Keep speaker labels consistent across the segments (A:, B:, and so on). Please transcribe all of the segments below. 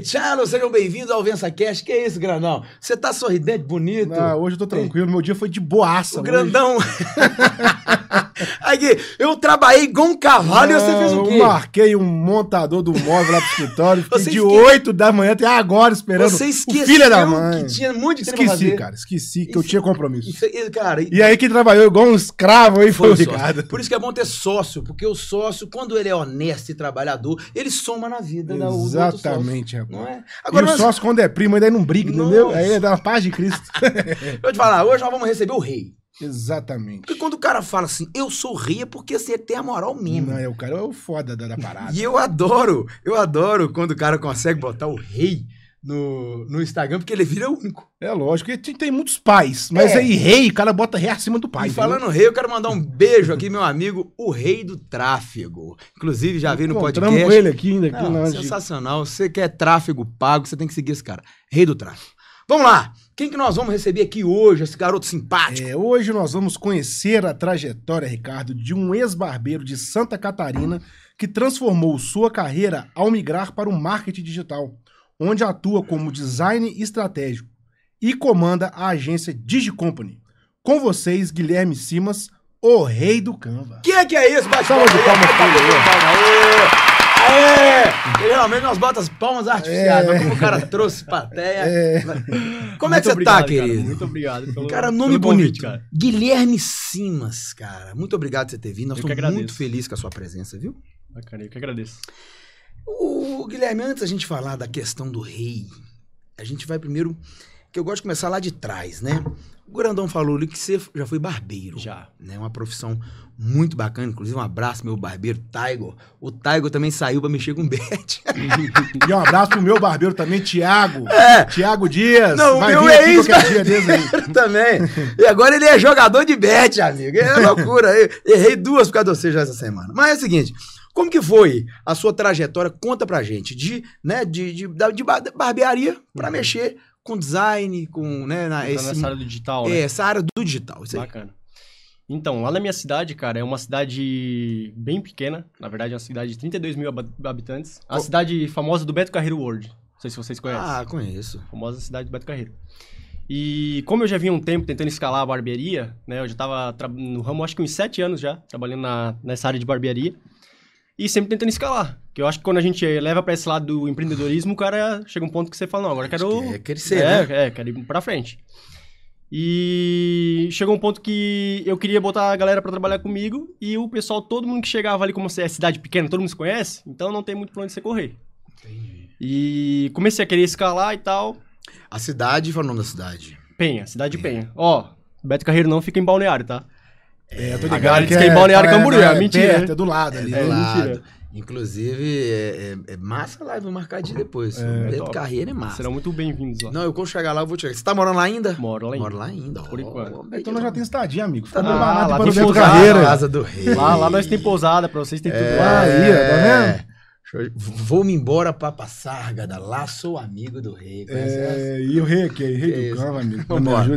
A: tchau, sejam bem-vindos ao Cash. Que é isso, Grandão? Você tá sorridente, bonito?
B: Ah, hoje eu tô tranquilo, meu dia foi de boaça. O hoje. Grandão. eu trabalhei igual um cavalo e você fez o quê? Eu marquei um montador do móvel lá pro escritório, fiquei de esque... 8 da manhã até agora esperando. Você esqueceu filha da mãe. que tinha
A: muito esqueci, fazer. cara,
B: esqueci que eu tinha compromisso. E, cara, e... aí quem trabalhou igual um escravo aí foi, foi o Ricardo.
A: Por isso que é bom ter sócio, porque o sócio, quando ele é honesto e trabalhador, ele soma na vida da Exatamente, do outro sócio, é? Agora, e nós... o
B: sócio quando é primo, ainda não briga, Nossa. entendeu? Aí dá uma paz de Cristo. eu te falar, hoje nós vamos receber o rei. Exatamente. Porque quando o cara fala assim, eu sorria
A: porque você tem a moral mínima. Não, é o cara é o foda da, da parada. e eu adoro, eu adoro quando o cara consegue botar o rei no, no Instagram, porque ele vira único. É lógico, e tem, tem
B: muitos pais, mas é. aí rei, o cara bota rei acima do pai. E falando rei, eu
A: quero mandar um beijo aqui, meu amigo, o rei do tráfego. Inclusive, já vi no podcast. com ele aqui ainda. Aqui Não, sensacional, você quer tráfego pago, você tem que seguir esse cara. Rei do tráfego. Vamos lá! Quem que nós vamos receber
B: aqui hoje, esse garoto simpático? É, hoje nós vamos conhecer a trajetória, Ricardo, de um ex-barbeiro de Santa Catarina que transformou sua carreira ao migrar para o marketing digital, onde atua como design estratégico e comanda a agência Digicompany. Com vocês, Guilherme Simas, o rei do Canva. Que é que é isso, Baixão? Salve de palmas, palmas, né? palmas, palmas. É! Geralmente nós botamos
A: palmas artificiais, mas como o cara trouxe plateia. É. Né? Como é que você tá, obrigado, tá, querido? Cara, muito obrigado pelo Cara, nome pelo bonito. Convite, cara. Guilherme Simas, cara. Muito obrigado por você ter vindo. Nós eu estamos muito felizes com a sua presença, viu? Ah, cara eu que agradeço. O Guilherme, antes a gente falar da questão do rei, a gente vai primeiro que eu gosto de começar lá de trás, né? O Grandão falou ali que você já foi barbeiro. Já. Né? Uma profissão muito bacana. Inclusive, um abraço meu barbeiro, Taigo. O Taigo também saiu para mexer com o Bet.
B: e um abraço pro meu barbeiro também, Tiago. É. Tiago Dias. Não, Vai meu é isso.
A: também. E agora ele é jogador de Bet, amigo. É loucura. Eu errei duas por causa de você já essa semana. Mas é o seguinte... Como que foi a sua trajetória? Conta pra gente. De, né, de, de, de barbearia para uhum. mexer com design, com, né, na, então, esse, nessa área do digital, né? É, essa área do digital, isso Bacana.
C: Aí. Então, lá na minha cidade, cara, é uma cidade bem pequena. Na verdade, é uma cidade de 32 mil habitantes. A cidade famosa do Beto Carreiro World. Não sei se vocês conhecem. Ah, conheço. A famosa cidade do Beto Carreiro. E como eu já vinha um tempo tentando escalar a barbearia, né? Eu já estava no ramo, acho que uns 7 anos já, trabalhando na, nessa área de barbearia. E sempre tentando escalar. Que eu acho que quando a gente leva para esse lado do empreendedorismo, o cara chega um ponto que você fala, não, agora quero... Quer é crescer, é, né? É, quero ir pra frente. E chegou um ponto que eu queria botar a galera para trabalhar comigo e o pessoal, todo mundo que chegava ali, como é cidade pequena, todo mundo se conhece, então não tem muito pra onde você correr. Entendi. E comecei a querer escalar e tal. A cidade, qual é o nome da cidade? Penha, cidade Penha. de Penha. Ó, Beto Carreiro não fica em Balneário, tá? É, eu tô ligado. A galera que, que é, em Balneário é, Camboriú, é, é, mentira. É, é do lado ali, é, do lado. Mentira. Inclusive, é, é, é massa
A: a live, vou marcar de depois. É, de Carreira é massa. Serão muito bem-vindos lá. Não, eu quando chegar lá, eu vou te Você tá morando lá ainda? Moro lá ainda. Moro lá ainda. Por oh, enquanto.
B: Oh, então nós já tem estadia, amigo. Fica tá ah, lá, lá tem pousada. Carreira. Casa do rei. Lá, lá nós tem pousada pra vocês, tem tudo lá. Aí, tá é,
A: vendo? Vou-me embora para Passárgada, lá sou amigo do rei. É,
B: e o rei aqui, rei que do cão, amigo.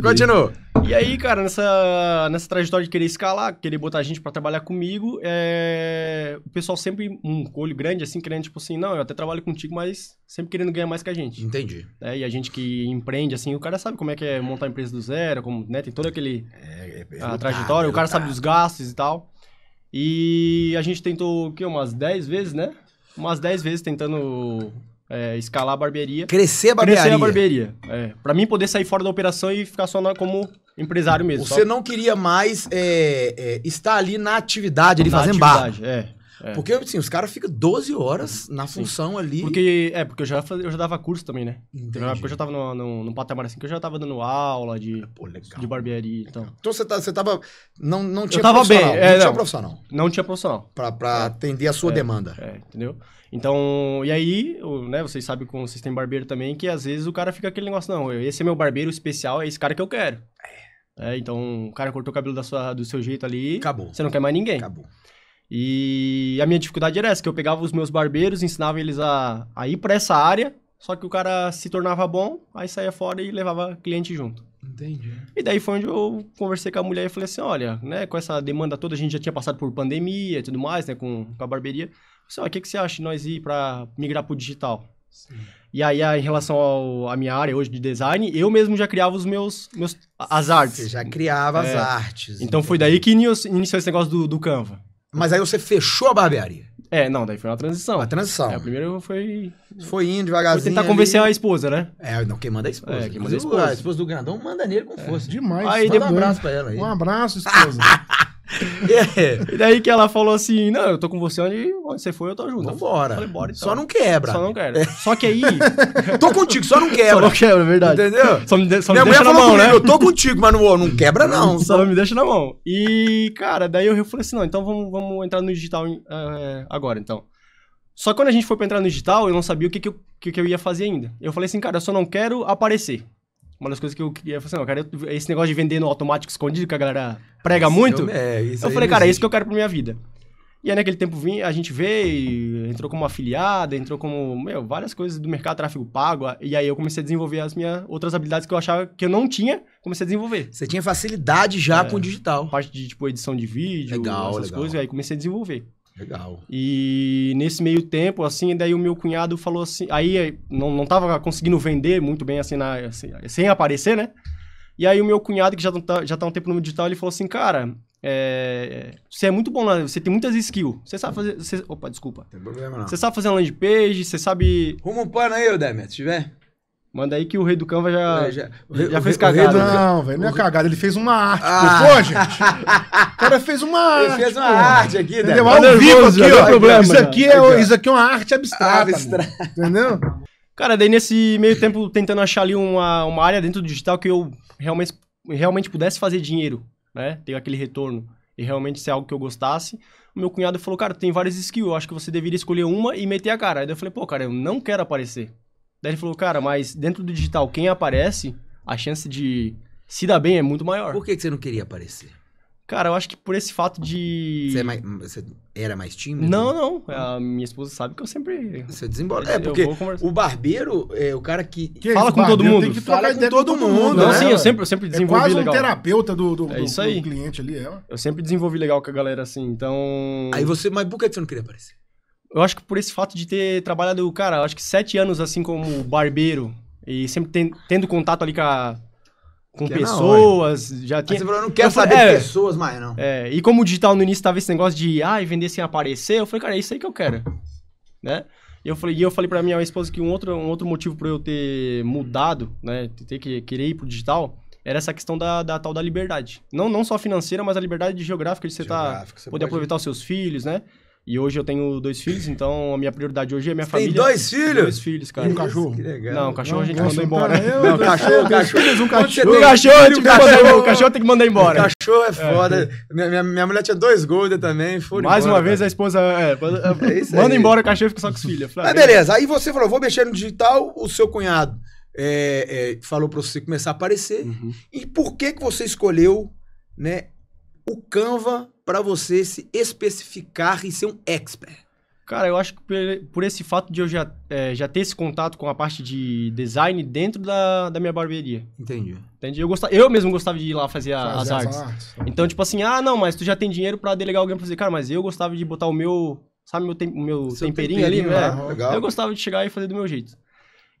A: continua. E aí,
C: cara, nessa, nessa trajetória de querer escalar, querer botar gente para trabalhar comigo, é... o pessoal sempre, um olho grande, assim, querendo, tipo assim, não, eu até trabalho contigo, mas sempre querendo ganhar mais que a gente. Entendi. É, e a gente que empreende, assim, o cara sabe como é que é montar a empresa do zero, como, né, tem todo aquele... É, é, a trajetória, o cara sabe dos gastos e tal. E a gente tentou, o quê, umas 10 vezes, né? umas 10 vezes tentando é, escalar a barbearia. Crescer a barbearia. Crescer a barbearia. É, pra mim poder sair fora da operação e ficar só na, como empresário mesmo. Você só... não
A: queria mais é, é, estar ali na atividade, ali na fazendo atividade, bar. É. É. Porque, assim, os caras ficam 12 horas uhum. na função ali.
C: Porque, é, porque eu já, eu já dava curso também, né? Entendi. Na época eu já tava no, no, num patamar assim, que eu já tava dando aula de, Pô, legal. de barbearia e então. tal.
A: Então você, tá, você tava... Não, não tinha eu tava profissional. Bem, é, não, não, tinha profissional.
C: Não tinha profissional. Pra, pra é. atender a sua é, demanda. É, entendeu? Então, e aí, né, vocês sabem com o sistema barbeiro também, que às vezes o cara fica aquele negócio, não, esse é meu barbeiro especial, é esse cara que eu quero. É. É, então o cara cortou o cabelo da sua, do seu jeito ali. Acabou. Você não quer mais ninguém. Acabou. E a minha dificuldade era essa, que eu pegava os meus barbeiros, ensinava eles a, a ir para essa área, só que o cara se tornava bom, aí saía fora e levava cliente junto. Entendi. E daí foi onde eu conversei com a mulher e falei assim, olha, né, com essa demanda toda, a gente já tinha passado por pandemia e tudo mais, né, com, com a barbearia. Assim, o que, que você acha de nós ir para migrar pro digital? Sim. E aí, em relação à minha área hoje de design, eu mesmo já criava os meus, meus as artes. Você já criava é, as artes. Então entendi. foi daí que iniciou esse negócio do, do Canva. Mas aí você fechou a barbearia. É, não, daí foi uma transição. Uma transição. É, o primeiro foi. Foi
A: indo devagarzinho. Foi tentar ali. convencer a esposa, né? É, não, quem manda é a esposa. É, quem manda é a esposa. A esposa do Grandão manda nele com
C: força. É, demais. Aí, manda depois, um abraço pra
B: ela aí. Um abraço, esposa.
C: É. E daí que ela falou assim: Não, eu tô com você onde, você foi, eu tô junto. Vambora. Falei, bora então. Só não quebra. Só não quebra. É. Só que aí. tô contigo, só não quebra. Só não quebra, é verdade. Entendeu? Só me, de, só Minha me deixa na mão, né? Eu tô
A: contigo, mas não, não
C: quebra, não. Só... me deixa na mão. E, cara, daí eu falei assim: Não, então vamos, vamos entrar no digital é, agora, então. Só que quando a gente foi pra entrar no digital, eu não sabia o que, que, eu, que, que eu ia fazer ainda. Eu falei assim, cara, eu só não quero aparecer. Uma das coisas que eu queria fazer, assim, cara, é esse negócio de vender no automático escondido que a galera prega muito. Eu, é, isso eu falei, cara, é isso que eu quero pra minha vida. E aí naquele tempo vim, a gente veio, entrou como afiliada, entrou como, meu, várias coisas do mercado, tráfego pago. E aí eu comecei a desenvolver as minhas outras habilidades que eu achava que eu não tinha, comecei a desenvolver. Você tinha facilidade já é, com o digital. Parte de, tipo, edição de vídeo, legal, essas legal. coisas, e aí comecei a desenvolver. Legal. E nesse meio tempo, assim, daí o meu cunhado falou assim. Aí não, não tava conseguindo vender muito bem, assim, na, assim, sem aparecer, né? E aí o meu cunhado, que já tá, já tá um tempo no digital, ele falou assim, cara, é, você é muito bom, lá, você tem muitas skills. Você sabe fazer... Você, opa, desculpa. Não tem problema não. Você sabe fazer landing page, você sabe... Ruma um pano aí, Demer, se tiver. Manda aí que o Rei do Canva já, é, já, já, fez cagada. Do... Não,
B: velho, não é cagada. Ele fez uma arte. Ah. Pô, gente. O cara fez uma arte. Ele fez uma pô. arte aqui, né? deu Ao nervoso, vivo aqui, ó. Problema, isso, né? aqui é, aqui, isso
C: aqui é uma arte abstrata. abstrata. Entendeu? Cara, daí nesse meio tempo tentando achar ali uma, uma área dentro do digital que eu realmente, realmente pudesse fazer dinheiro, né? Ter aquele retorno e realmente ser algo que eu gostasse. O meu cunhado falou, cara, tem várias skills, acho que você deveria escolher uma e meter a cara. Aí eu falei, pô, cara, eu não quero aparecer. Daí ele falou, cara, mas dentro do digital, quem aparece, a chance de se dar bem é muito maior. Por que, que você não queria aparecer? Cara, eu acho que por esse fato de. Você, é mais, você
A: era mais tímido? Não,
C: não. A minha esposa sabe que eu sempre. Você desembola. É, porque
A: o barbeiro é o cara que. que fala com todo mundo. Tem que falar com todo, mundo. Não, né? sim, eu sempre, eu sempre é desenvolvi
B: é quase um legal. terapeuta do, do, é isso do cliente ali, ela.
C: É. Eu sempre desenvolvi legal com a galera assim, então. Aí você. Mas por que você não queria aparecer? eu acho que por esse fato de ter trabalhado, cara, acho que sete anos assim como barbeiro e sempre ten, tendo contato ali com, a, com é pessoas, é já ah, tinha... você falou, eu não quero saber é. pessoas mais, não. É, e como o digital no início tava esse negócio de, ah, vender sem aparecer, eu falei, cara, é isso aí que eu quero, né? E eu falei, e eu falei pra minha esposa que um outro, um outro motivo para eu ter mudado, né, ter que querer ir pro digital era essa questão da, da tal da liberdade. Não, não só financeira, mas a liberdade geográfica de você, tá geográfica, tá, você poder pode... aproveitar os seus filhos, né? E hoje eu tenho dois filhos, então a minha prioridade hoje é minha Você família. Tem dois filhos? Dois filhos, cara. E um cachorro? Que legal. Não, o cachorro não, a gente mandou embora. Tá- eu, não, cachorro, cachorro. um cachorro. O cachorro, a gente cachorro, o cachorro tem que mandar embora. O
A: cachorro é, é foda. É. Minha, minha, minha, mulher tinha dois Golden também. Foi Mais embora, uma vez cara. a esposa. É,
C: é manda embora o cachorro fica só com os filhos. Mas é beleza,
A: aí você falou, vou mexer no digital, o seu cunhado é, falou pra você começar a aparecer. Uhum. E por que, que você escolheu né, o Canva? para você se
C: especificar e ser um expert? Cara, eu acho que por esse fato de eu já, é, já ter esse contato com a parte de design dentro da, da minha barbearia. Entendi. Entendi. Eu, gostava, eu mesmo gostava de ir lá fazer, a, fazer as, artes. as, artes. Tá. Então, tipo assim, ah, não, mas tu já tem dinheiro para delegar alguém pra fazer. Cara, mas eu gostava de botar o meu, sabe, meu, tem, meu temperinho, temperinho, ali, né? Eu gostava de chegar e fazer do meu jeito.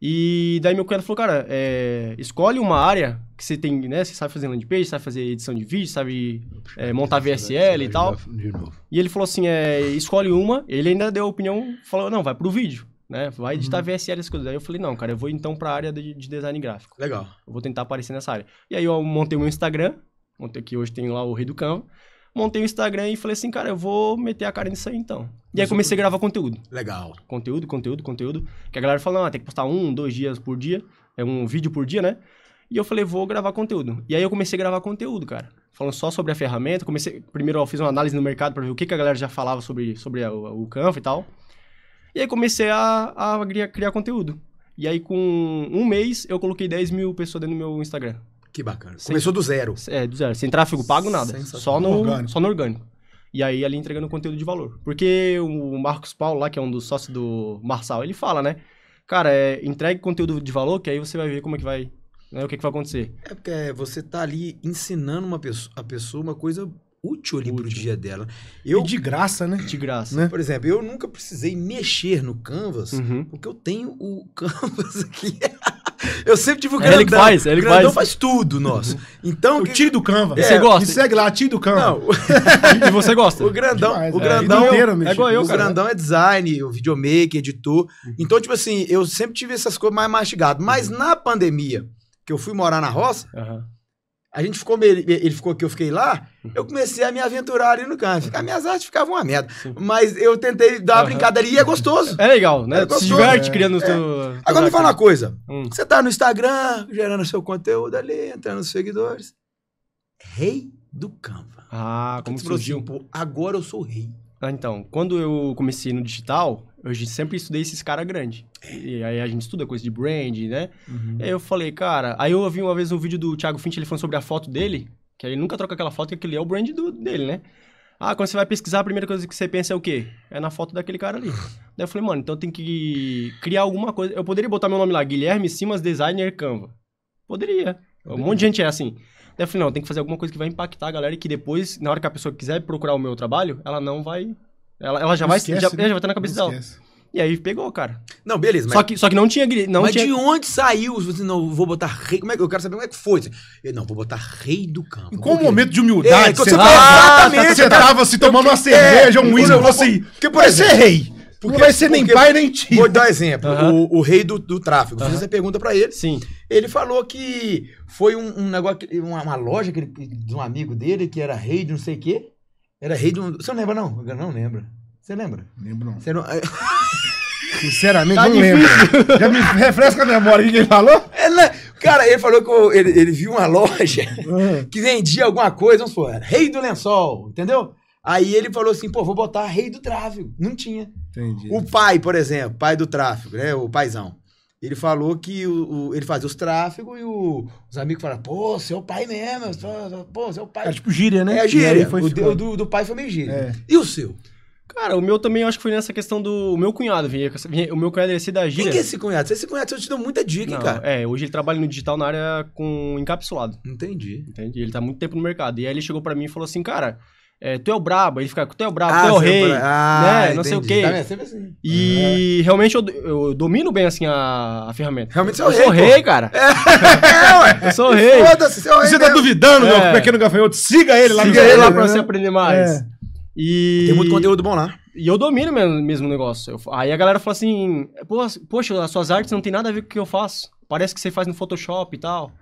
C: E daí meu cunhado falou, cara, é, escolhe uma área que você tem, né? Você sabe fazer landing page, sabe fazer edição de vídeo, sabe é, montar VSL e tal. E ele falou assim, é, escolhe uma. Ele ainda deu a opinião, falou, não, vai pro vídeo, né? Vai uhum. editar uhum. VSL, essas coisas. Aí eu falei, não, cara, eu vou então pra área de, de design gráfico. Legal. Eu vou tentar aparecer nessa área. E aí eu montei o meu Instagram, montei que hoje tem lá o Rei do Campo montei o Instagram e falei assim, cara, eu vou meter a cara nisso aí então. E aí comecei a gravar conteúdo. Legal. Conteúdo, conteúdo, conteúdo. Que a galera fala, ah, tem que postar um, dois dias por dia. É um vídeo por dia, né? E eu falei, vou gravar conteúdo. E aí eu comecei a gravar conteúdo, cara. Falando só sobre a ferramenta. Comecei. Primeiro eu fiz uma análise no mercado para ver o que, que a galera já falava sobre, sobre a, o, o e tal. E aí comecei a, a criar, criar conteúdo. E aí, com um mês, eu coloquei 10 mil pessoas dentro do meu Instagram. Que bacana. Sem, Começou do zero. É, do zero. Sem tráfego pago, nada. Só no, orgânico. só no orgânico. E aí ali entregando conteúdo de valor. Porque o Marcos Paulo lá, que é um dos sócios do Marçal, ele fala, né? Cara, é, entregue conteúdo de valor, que aí você vai ver como é que vai. Né, o que, é que vai acontecer.
A: É porque você tá ali ensinando uma pessoa, a pessoa uma coisa útil ali útil. pro dia dela. Eu, e de graça, né? De graça. Né? Por exemplo, eu nunca precisei mexer no Canvas, uhum. porque eu tenho o
B: Canvas aqui. Eu sempre tive o grandão. É ele que faz, é ele que faz. faz tudo, nosso uhum. Então, o que... tiro do Canva. É, você gosta? Me segue lá, tiro do Canva. Não. e você gosta? O grandão, Demais, o
A: grandão, então, é, inteiro, é igual eu, o cara. grandão é design, o videomaker, editor. Uhum. Então, tipo assim, eu sempre tive essas coisas mais mastigadas. Mas uhum. na pandemia, que eu fui morar na roça, uhum. A gente ficou, ele ficou aqui, eu fiquei lá. Eu comecei a me aventurar ali no canto. As minhas artes ficavam uma merda. Sim. Mas eu tentei dar uma uhum. brincadeira e é gostoso. É legal, né? É gostoso. Se diverte é. criando o é. Agora me fala uma coisa. Hum. Você tá no Instagram, gerando seu conteúdo ali, entrando nos seguidores.
C: Rei do Canva. Ah, como assim, surgiu? Assim,
A: Pô, agora eu sou rei.
C: Ah, então. Quando eu comecei no digital, eu sempre estudei esses caras grandes. E aí a gente estuda coisa de brand, né? Uhum. eu falei, cara. Aí eu vi uma vez um vídeo do Thiago Finch, ele falou sobre a foto dele, que ele nunca troca aquela foto, que aquele é o brand do, dele, né? Ah, quando você vai pesquisar, a primeira coisa que você pensa é o quê? É na foto daquele cara ali. Daí eu falei, mano, então tem que criar alguma coisa. Eu poderia botar meu nome lá, Guilherme Simas Designer Canva. Poderia. poderia. Um monte de gente é assim. Daí eu falei, não, tem que fazer alguma coisa que vai impactar a galera e que depois, na hora que a pessoa quiser procurar o meu trabalho, ela não vai ela, ela já, vai, esquece, já, né? já vai estar na cabeça dela. E aí pegou, cara. Não, beleza. Mas... Só, que, só que não tinha... Não mas tinha... de
A: onde saiu? Você não, vou botar rei... Como é que eu quero saber como é que foi? Eu, não, vou botar rei do campo.
B: Em qual momento de humildade é, você, você, exatamente, você tava se tomando uma cerveja, um uísque, e falou assim, porque, por vai ser é rei. Porque, não vai ser nem porque, pai nem tio. Vou dar um exemplo. Uhum. O, o, rei
A: do, do tráfico. Uhum. pergunta para ele. Sim. Ele falou que foi um, um negócio, uma, uma loja que ele, de um amigo dele que era rei de não sei o quê. Era rei do Você não lembra, não? Eu não lembro. Você lembra? Lembro, não. Você não.
B: Sinceramente, tá não difícil. lembro.
A: Já me refresca a memória. O que ele falou? É, né? cara, ele falou que ele, ele viu uma loja que vendia alguma coisa, vamos supor, rei do lençol, entendeu? Aí ele falou assim, pô, vou botar rei do tráfego. Não tinha. Entendi. O pai, por exemplo, pai do tráfego, né? O paizão. Ele falou que o, o ele fazia os tráfegos e o, os amigos falaram, pô, seu pai mesmo, seu, pô, seu pai. Era tipo gíria, né? É gíria. Foi, o ficou... do, do pai foi meio gíria. É. E o seu?
C: Cara, o meu também eu acho que foi nessa questão do. O meu cunhado vinha. vinha o meu cunhado ia ser da gíria. Quem que é esse cunhado?
A: Esse cunhado eu te dou muita dica, hein, cara?
C: É, hoje ele trabalha no digital na área com encapsulado. Entendi. Entendi. Ele tá muito tempo no mercado. E aí ele chegou para mim e falou assim, cara, é, tu é o brabo, ele fica, tu é o brabo, ah, tu é, é o rei, ah, né, não sei o quê. Tá, é assim. E é. realmente eu, eu, domino bem, assim, a, a ferramenta. Realmente você é o rei, sou rei, cara.
A: Eu sou rei. É, você é o rei Você tá
C: duvidando, meu pequeno gafanhoto? Siga ele lá. Siga ele lá pra você aprender mais. E... Tem muito conteúdo bom lá. E eu domino mesmo, mesmo o negócio. Eu, aí a galera fala assim, poxa, as suas artes não tem nada a ver com o que eu faço. Parece que você faz no Photoshop e tal.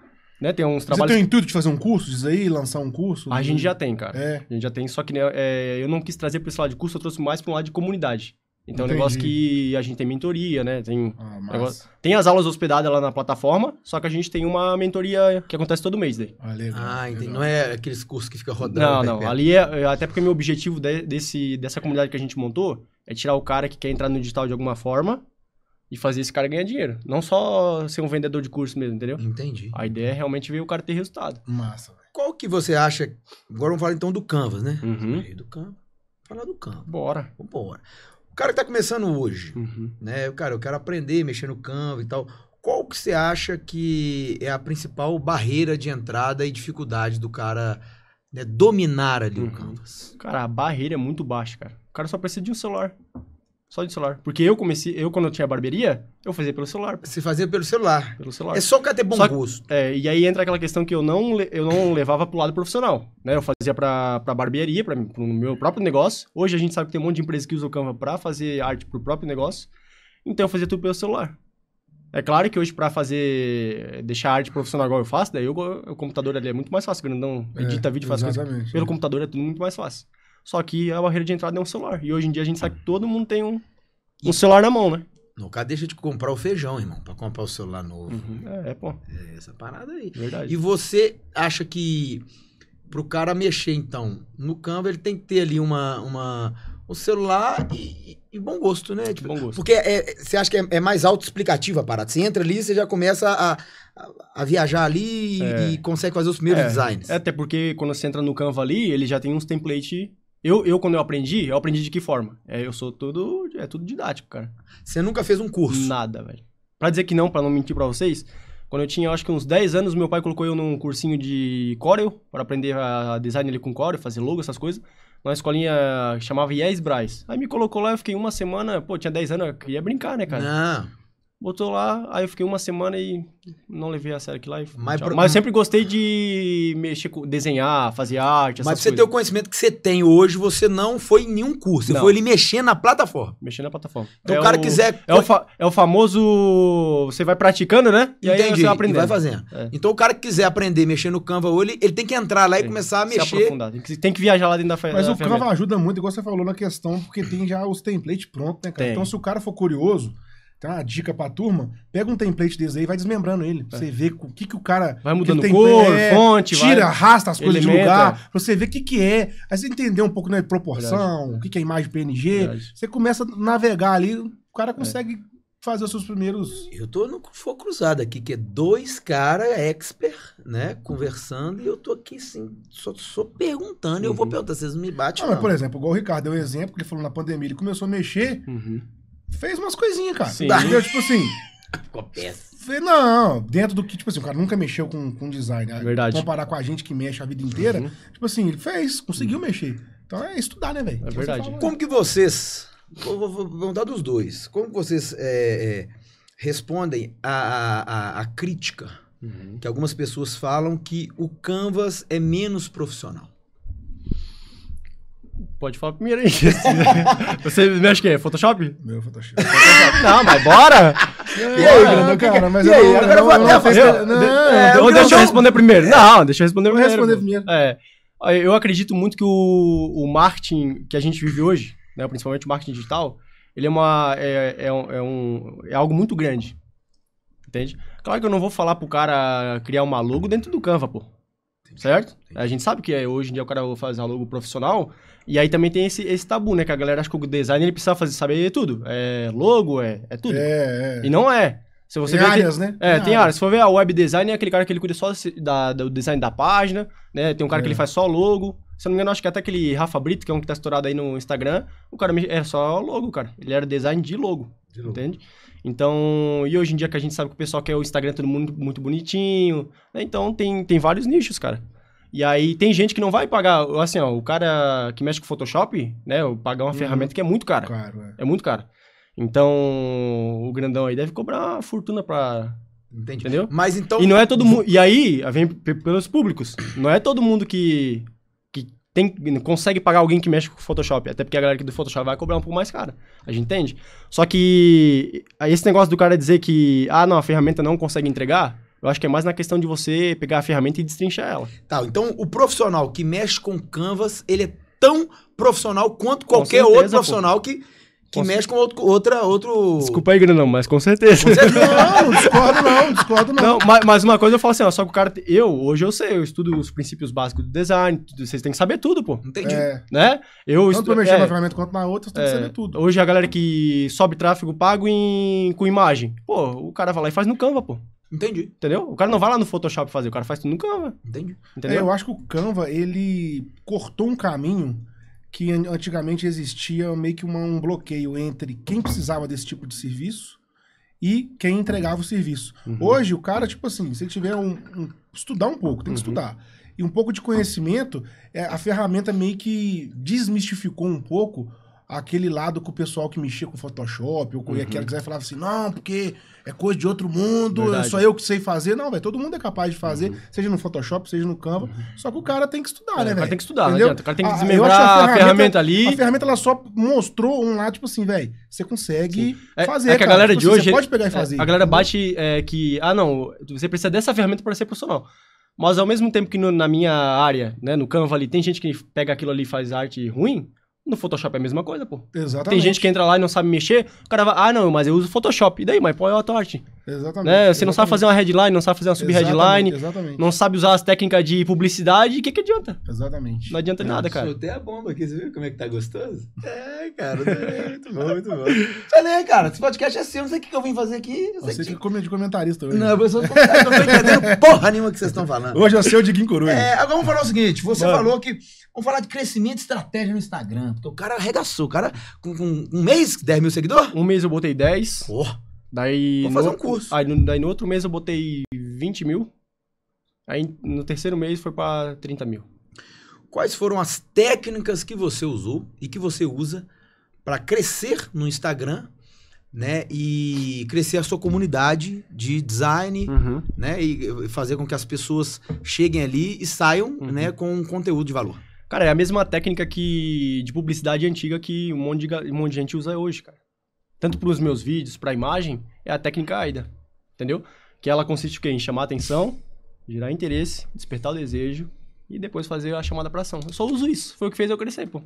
C: Né, tem uns trabalhos. Você tem o intuito de fazer um curso disso aí, lançar um curso? A gente já tem, cara. É. A gente já tem, só que né, é, eu não quis trazer para esse lado de curso, eu trouxe mais para um lado de comunidade. Então, é um negócio que a gente tem mentoria, né? Tem, ah, negócio... tem as aulas hospedadas lá na plataforma, só que a gente tem uma mentoria que acontece todo mês daí. Ah, legal.
A: Ah, entendi. Não é aqueles cursos que fica rodando. Não, né, não. Perto.
C: Ali é, é. Até porque meu objetivo de, desse, dessa comunidade que a gente montou é tirar o cara que quer entrar no digital de alguma forma e fazer esse cara ganhar dinheiro. Não só ser um vendedor de curso mesmo, entendeu? Entendi. A ideia é realmente ver o cara ter resultado. Massa. Qual que você acha... Agora vamos falar então do Canvas, né? Uhum. Do
A: Canvas. Falar do Canvas. Bora. Bora. O cara que tá começando hoje, uhum. né? Cara, eu quero aprender, mexer no Canva e tal. Qual que você acha que é a principal barreira de entrada e dificuldade
C: do cara né, dominar ali uhum. o Canvas? Cara, a barreira é muito baixa, cara. O cara só precisa de um celular. Só de celular. Porque eu comecei, eu quando eu tinha barbearia, eu fazia pelo celular. Você fazia pelo celular. Pelo celular. É só o ter bom só, gosto. É, e aí entra aquela questão que eu não, eu não levava pro lado profissional, né? Eu fazia pra, pra barbearia, pra, pro meu próprio negócio. Hoje a gente sabe que tem um monte de empresa que usa o Canva pra fazer arte pro próprio negócio. Então eu fazia tudo pelo celular. É claro que hoje para fazer, deixar a arte profissional igual eu faço, daí eu, o computador ali é muito mais fácil, grandão, é, edita é, vídeo, faz coisa. Pelo é. computador é tudo muito mais fácil. Só que a barreira de entrada é um celular. E hoje em dia a gente sabe que todo mundo tem um, um celular na mão, né? No caso, deixa de comprar o feijão,
A: irmão, para comprar o celular novo. Uhum. É, é, pô. É essa parada aí. Verdade. E você acha que pro cara mexer, então, no Canva, ele tem que ter ali uma, uma, um celular e, e bom gosto, né? Tipo, bom gosto. Porque é, é, você é, acha que é, é mais autoexplicativa a parada. Você entra ali, você já começa a, a, a viajar ali e, e, é. consegue fazer os primeiros designs.
C: É, até porque quando você entra no Canva ali, ele já tem uns templates eu, eu, quando eu aprendi, eu aprendi de que forma? É, eu sou tudo. É tudo didático, cara. Você nunca fez um curso? Nada, velho. Pra dizer que não, pra não mentir pra vocês, quando eu tinha acho que uns 10 anos, meu pai colocou eu num cursinho de Corel, para aprender a design ali com Corel, fazer logo, essas coisas. Numa escolinha chamava Yes Braz. Aí me colocou lá, eu fiquei uma semana, pô, tinha 10 anos, eu queria brincar, né, cara? Não. Ah. Botou lá, aí eu fiquei uma semana e não levei a sério aqui lá. Mas, pro... Mas eu sempre gostei de mexer, desenhar, fazer arte, Mas pra você coisas. ter o conhecimento que você tem hoje, você não foi em nenhum curso.
A: Você não. foi ele mexendo na plataforma.
C: Mexendo na plataforma. Então é o cara quiser... É o, fa...
A: é o famoso... Você vai praticando, né? E Entendi. aí você vai aprendendo. E vai fazendo. É. Então o cara que quiser aprender mexer no Canva hoje, ele,
C: ele tem que entrar lá e começar a mexer. aprofundar. Tem que, tem que viajar lá dentro da ferramenta. Mas da o Canva
B: ajuda muito, igual você falou na questão, porque tem já os templates prontos, né, cara? Tem. Então se o cara for curioso tá uma dica pra turma, pega um template desse aí e vai desmembrando ele. Pra é. você ver o que, que o cara... Vai mudando tem, cor, é, fonte, Tira, vai, arrasta as coisas de lugar, pra você ver o que que é. Aí você entender um pouco, né, proporção, Verdade. o que que é imagem PNG. Verdade. Você começa a navegar ali, o cara é. consegue... Fazer os seus primeiros. Eu
A: tô no for cruzado aqui, que é dois caras expert, né? Conversando, e eu tô aqui assim, só, só perguntando, uhum. eu vou uhum. perguntar, vocês me batem. Ah, não, não. Mas, por
B: exemplo, igual o Ricardo deu um exemplo, que ele falou na pandemia, ele começou a mexer. Uhum fez umas coisinhas, cara. Sim. Entendeu? Tipo assim.
A: Ficou péssimo.
B: Não, dentro do que, tipo assim, o cara nunca mexeu com, com design. Né? Verdade. Comparar com a gente que mexe a vida inteira, uhum. tipo assim, ele fez, conseguiu uhum. mexer. Então é estudar, né, velho? É que tipo, verdade. Fala, como
A: que vocês. Vou, vou, vou dar dos dois. Como vocês é, é, respondem a, a, a crítica uhum. que algumas pessoas falam que o Canvas é menos profissional?
C: Pode falar primeiro aí. Assim, né? Você mexe que é Photoshop? Meu Photoshop. Photoshop. Não, mas bora! E aí,
B: Grandão, cara? Mas e aí, agora eu vou até fazer. É, é, não, é. não, deixa eu responder
C: primeiro. Não, deixa eu responder primeiro. Vou responder primeiro. É. Eu acredito muito que o, o marketing que a gente vive hoje, né, principalmente o marketing digital, ele é, uma, é, é, um, é, um, é algo muito grande. Entende? Claro que eu não vou falar pro cara criar uma logo dentro do Canva, pô. Certo? A gente sabe que hoje em dia o cara faz a logo profissional, e aí também tem esse, esse tabu, né? Que a galera acha que o designer ele precisa fazer, saber tudo. É logo, é, é tudo.
B: É, é. E não
C: é. Se você tem áreas, tem, né? É, tem, tem áreas. Se for ver, a web design é aquele cara que ele cuida só da, do design da página, né? Tem um cara é. que ele é. faz só logo. Se eu não me engano, acho que até aquele Rafa Brito, que é um que tá estourado aí no Instagram, o cara é só logo, cara. Ele era design de logo, de logo. entende? Então, e hoje em dia que a gente sabe que o pessoal quer o Instagram todo mundo muito bonitinho, né? Então tem, tem vários nichos, cara. E aí tem gente que não vai pagar, assim, ó, o cara que mexe com Photoshop, né, pagar uma uhum. ferramenta que é muito cara. Claro, é. é muito cara. Então, o grandão aí deve cobrar uma fortuna pra Entendi. Entendeu? Mas então E não é todo mundo, e aí vem pelos públicos. Não é todo mundo que que tem, consegue pagar alguém que mexe com Photoshop, até porque a galera aqui do Photoshop vai cobrar um pouco mais cara. A gente entende. Só que esse negócio do cara dizer que ah, não, a ferramenta não consegue entregar, eu acho que é mais na questão de você pegar a ferramenta e destrinchar ela. Tá,
A: então o profissional que mexe com Canvas, ele é tão profissional quanto qualquer certeza, outro profissional pô. que que mexe com outro, outra, outro. Desculpa
C: aí, Grandão, mas com certeza. Com certeza. não, discordo não,
B: discordo não. não
C: mas, mas, uma coisa eu falo assim, ó, só que o cara. Eu, hoje eu sei, eu estudo os princípios básicos do design, tudo, vocês têm que saber tudo, pô. Entendi. É. Né? Eu Tanto pra mexer é, na ferramenta quanto na outra, você tem que saber é. tudo. Hoje a galera que sobe tráfego pago em, com imagem. Pô, o cara vai lá e faz no Canva, pô. Entendi. Entendeu? O cara não vai lá no Photoshop fazer, o cara faz tudo no Canva. Entendi. Entendeu? É, eu acho
B: que o Canva, ele cortou um caminho que antigamente existia meio que uma, um bloqueio entre quem precisava desse tipo de serviço e quem entregava o serviço. Uhum. Hoje, o cara, tipo assim, se ele tiver um. um estudar um pouco, tem que uhum. estudar. E um pouco de conhecimento, é, a ferramenta meio que desmistificou um pouco aquele lado com o pessoal que mexia com Photoshop ou com uhum. aquela que quiser falava assim, não, porque é coisa de outro mundo, Verdade. é só eu que sei fazer. Não, velho, todo mundo é capaz de fazer, uhum. seja no Photoshop, seja no Canva. Uhum. Só que o cara tem que estudar, é, né, velho? O cara tem que estudar, entendeu? Né, o cara tem que desmembrar a, a, ferramenta, a, ferramenta, ali. A ferramenta, ela só mostrou um lado, tipo assim, velho, você consegue é, é fazer, é que a galera tipo de assim, hoje... Você pode pegar e é, fazer. A galera
C: bate é, que, ah, não, você precisa dessa ferramenta para ser profissional. Mas ao mesmo tempo que no, na minha área, né, no Canva ali, tem gente que pega aquilo ali e faz arte ruim... No Photoshop é a mesma coisa, pô.
B: Exatamente. Tem gente
C: que entra lá e não sabe mexer, o cara vai, ah, não, mas eu uso Photoshop. E daí, mas põe o Autoart.
B: Exatamente. Né? Você exatamente. não sabe fazer
C: uma headline, não sabe fazer uma sub-headline. Não sabe usar as técnicas de publicidade, o que, que adianta?
A: Exatamente. Não adianta é, nada, cara. Soltei a bomba aqui, você viu como é que tá gostoso? É,
B: cara,
C: muito
B: bom, muito bom.
A: Falei, cara, esse podcast é seu, não sei o que eu vim fazer aqui. Eu sei
B: Você que... que de comentarista hoje. Não, eu sou comentarista, não tô entendendo porra nenhuma que vocês estão falando. Hoje eu é sou o de Guincoruja. É, agora vamos falar o seguinte, você Mano. falou
A: que, vamos falar de crescimento e estratégia no Instagram. Porque então o cara arregaçou. O cara,
C: com, com um mês, 10 mil seguidores? Um mês eu botei 10. Porra. Daí. Vou fazer no, um curso. Aí, no, daí no outro mês eu botei 20 mil. Aí no terceiro mês foi para 30 mil. Quais foram as técnicas que você usou e que você usa
A: para crescer no Instagram, né? E crescer a sua comunidade de design, uhum. né? E fazer com que as pessoas cheguem ali e saiam,
C: né, uhum. né? Com um conteúdo de valor. Cara, é a mesma técnica que de publicidade antiga que um monte de, um monte de gente usa hoje, cara. Tanto para os meus vídeos, para a imagem, é a técnica AIDA, entendeu? Que ela consiste o quê? Em chamar atenção, gerar interesse, despertar o desejo e depois fazer a chamada para ação. Eu só uso isso, foi o que fez eu crescer, pô.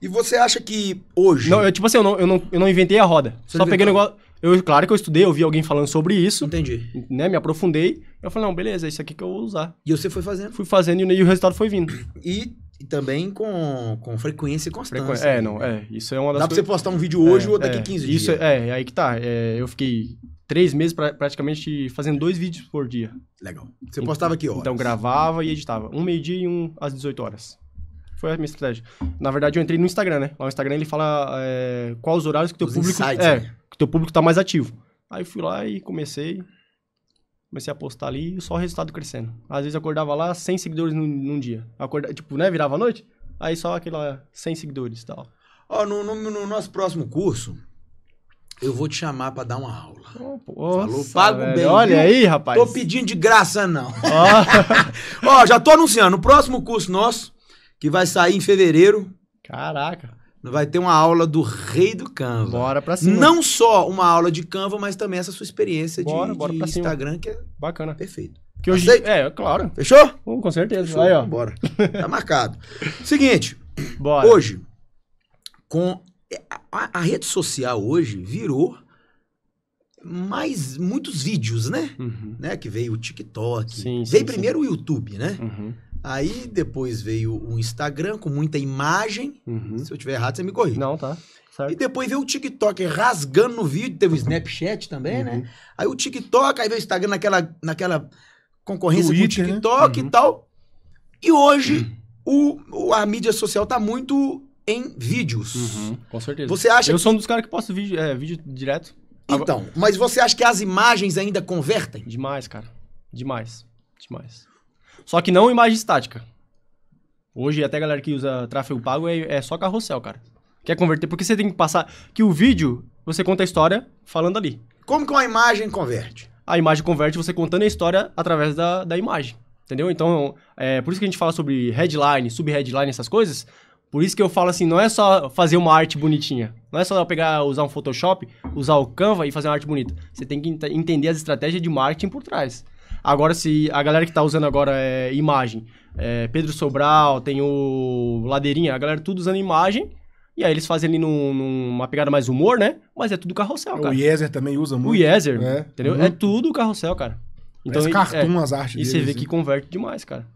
C: E você acha que hoje... Não, eu, tipo assim, eu não, eu não, eu não inventei a roda. Você só inventou? peguei o negócio... Eu, claro que eu estudei, eu vi alguém falando sobre isso. Entendi. Né, me aprofundei. Eu falei, não, beleza, é isso aqui que eu vou usar. E você foi fazendo? Fui fazendo e, e o resultado foi vindo. E e também com, com frequência e constância. Frequ... É, né? não, é. Isso é uma das Dá coisas... pra você postar um vídeo hoje é, ou daqui é, 15 dias. Isso é, é aí que tá. É, eu fiquei três meses pra, praticamente fazendo dois vídeos por dia. Legal. Você então, postava que horas? Então gravava e editava. Um meio-dia e um às 18 horas. Foi a minha estratégia. Na verdade, eu entrei no Instagram, né? Lá no Instagram ele fala é, quais horários que teu Os público. Insights, é, né? que teu público tá mais ativo. Aí fui lá e comecei Comecei a postar ali e só o resultado crescendo. Às vezes eu acordava lá 100 seguidores num, num dia. Acorda, tipo, né? Virava a noite, aí só aquela 100 seguidores e tal. Ó, oh, no, no, no nosso próximo curso, eu vou te chamar para dar uma aula. Oh, Falou, pago velho. bem. Olha viu? aí, rapaz. Tô
A: pedindo de graça, não. Ó, oh. oh, já tô anunciando. O próximo curso nosso, que vai sair em fevereiro. Caraca vai ter uma aula
C: do rei do Canva. Bora pra cima. Não
A: só uma aula de Canva, mas também essa sua experiência bora,
C: de, bora de Instagram, cima. que é bacana. perfeito. Que hoje, Aceita? é, claro. Fechou? Uh, com certeza. Fechou. Aí, ó. Bora. tá marcado. Seguinte. Bora. Hoje, com
A: a, a, rede social hoje virou mais muitos vídeos, né? Uhum. né? Que veio o TikTok. Sim, veio sim, primeiro sim. o YouTube, né? Uhum. Aí depois veio o Instagram com muita imagem. Uhum. Se eu tiver errado, você me corrige. Não, tá. Certo. E depois veio o TikTok rasgando no vídeo. Teve o Snapchat também, né? uhum. né? Aí o TikTok, aí veio o Instagram naquela, naquela concorrência Twitter, com o né? TikTok né? uhum. e tal. E hoje uhum. o, a mídia social tá muito em vídeos.
C: Uhum. Com certeza. Você acha Eu que... sou um
A: dos caras que posta vídeo, é, vídeo direto. Então, mas você acha que as imagens
C: ainda convertem? Demais, cara. Demais. Demais. Só que não imagem estática. Hoje, até a galera que usa tráfego pago é, é só carrossel, cara. Quer converter, porque você tem que passar. Que o vídeo, você conta a história falando ali. Como que uma
A: imagem converte?
C: A imagem converte você contando a história através da, da imagem. Entendeu? Então, é por isso que a gente fala sobre headline, subheadline, essas coisas. Por isso que eu falo assim, não é só fazer uma arte bonitinha. Não é só pegar, usar um Photoshop, usar o Canva e fazer uma arte bonita. Você tem que ent entender as estratégias de marketing por trás. Agora, se a galera que tá usando agora é imagem, é Pedro Sobral, tem o Ladeirinha, a galera tudo usando imagem. E aí eles fazem ali num, numa pegada mais humor, né? Mas é tudo carrossel, cara. O Yezer também usa muito. O Yezer, é. entendeu? Uhum. É tudo carrossel, cara. Então, Esse cartoon, é, as artes E deles, você vê hein? Né? que converte demais, cara.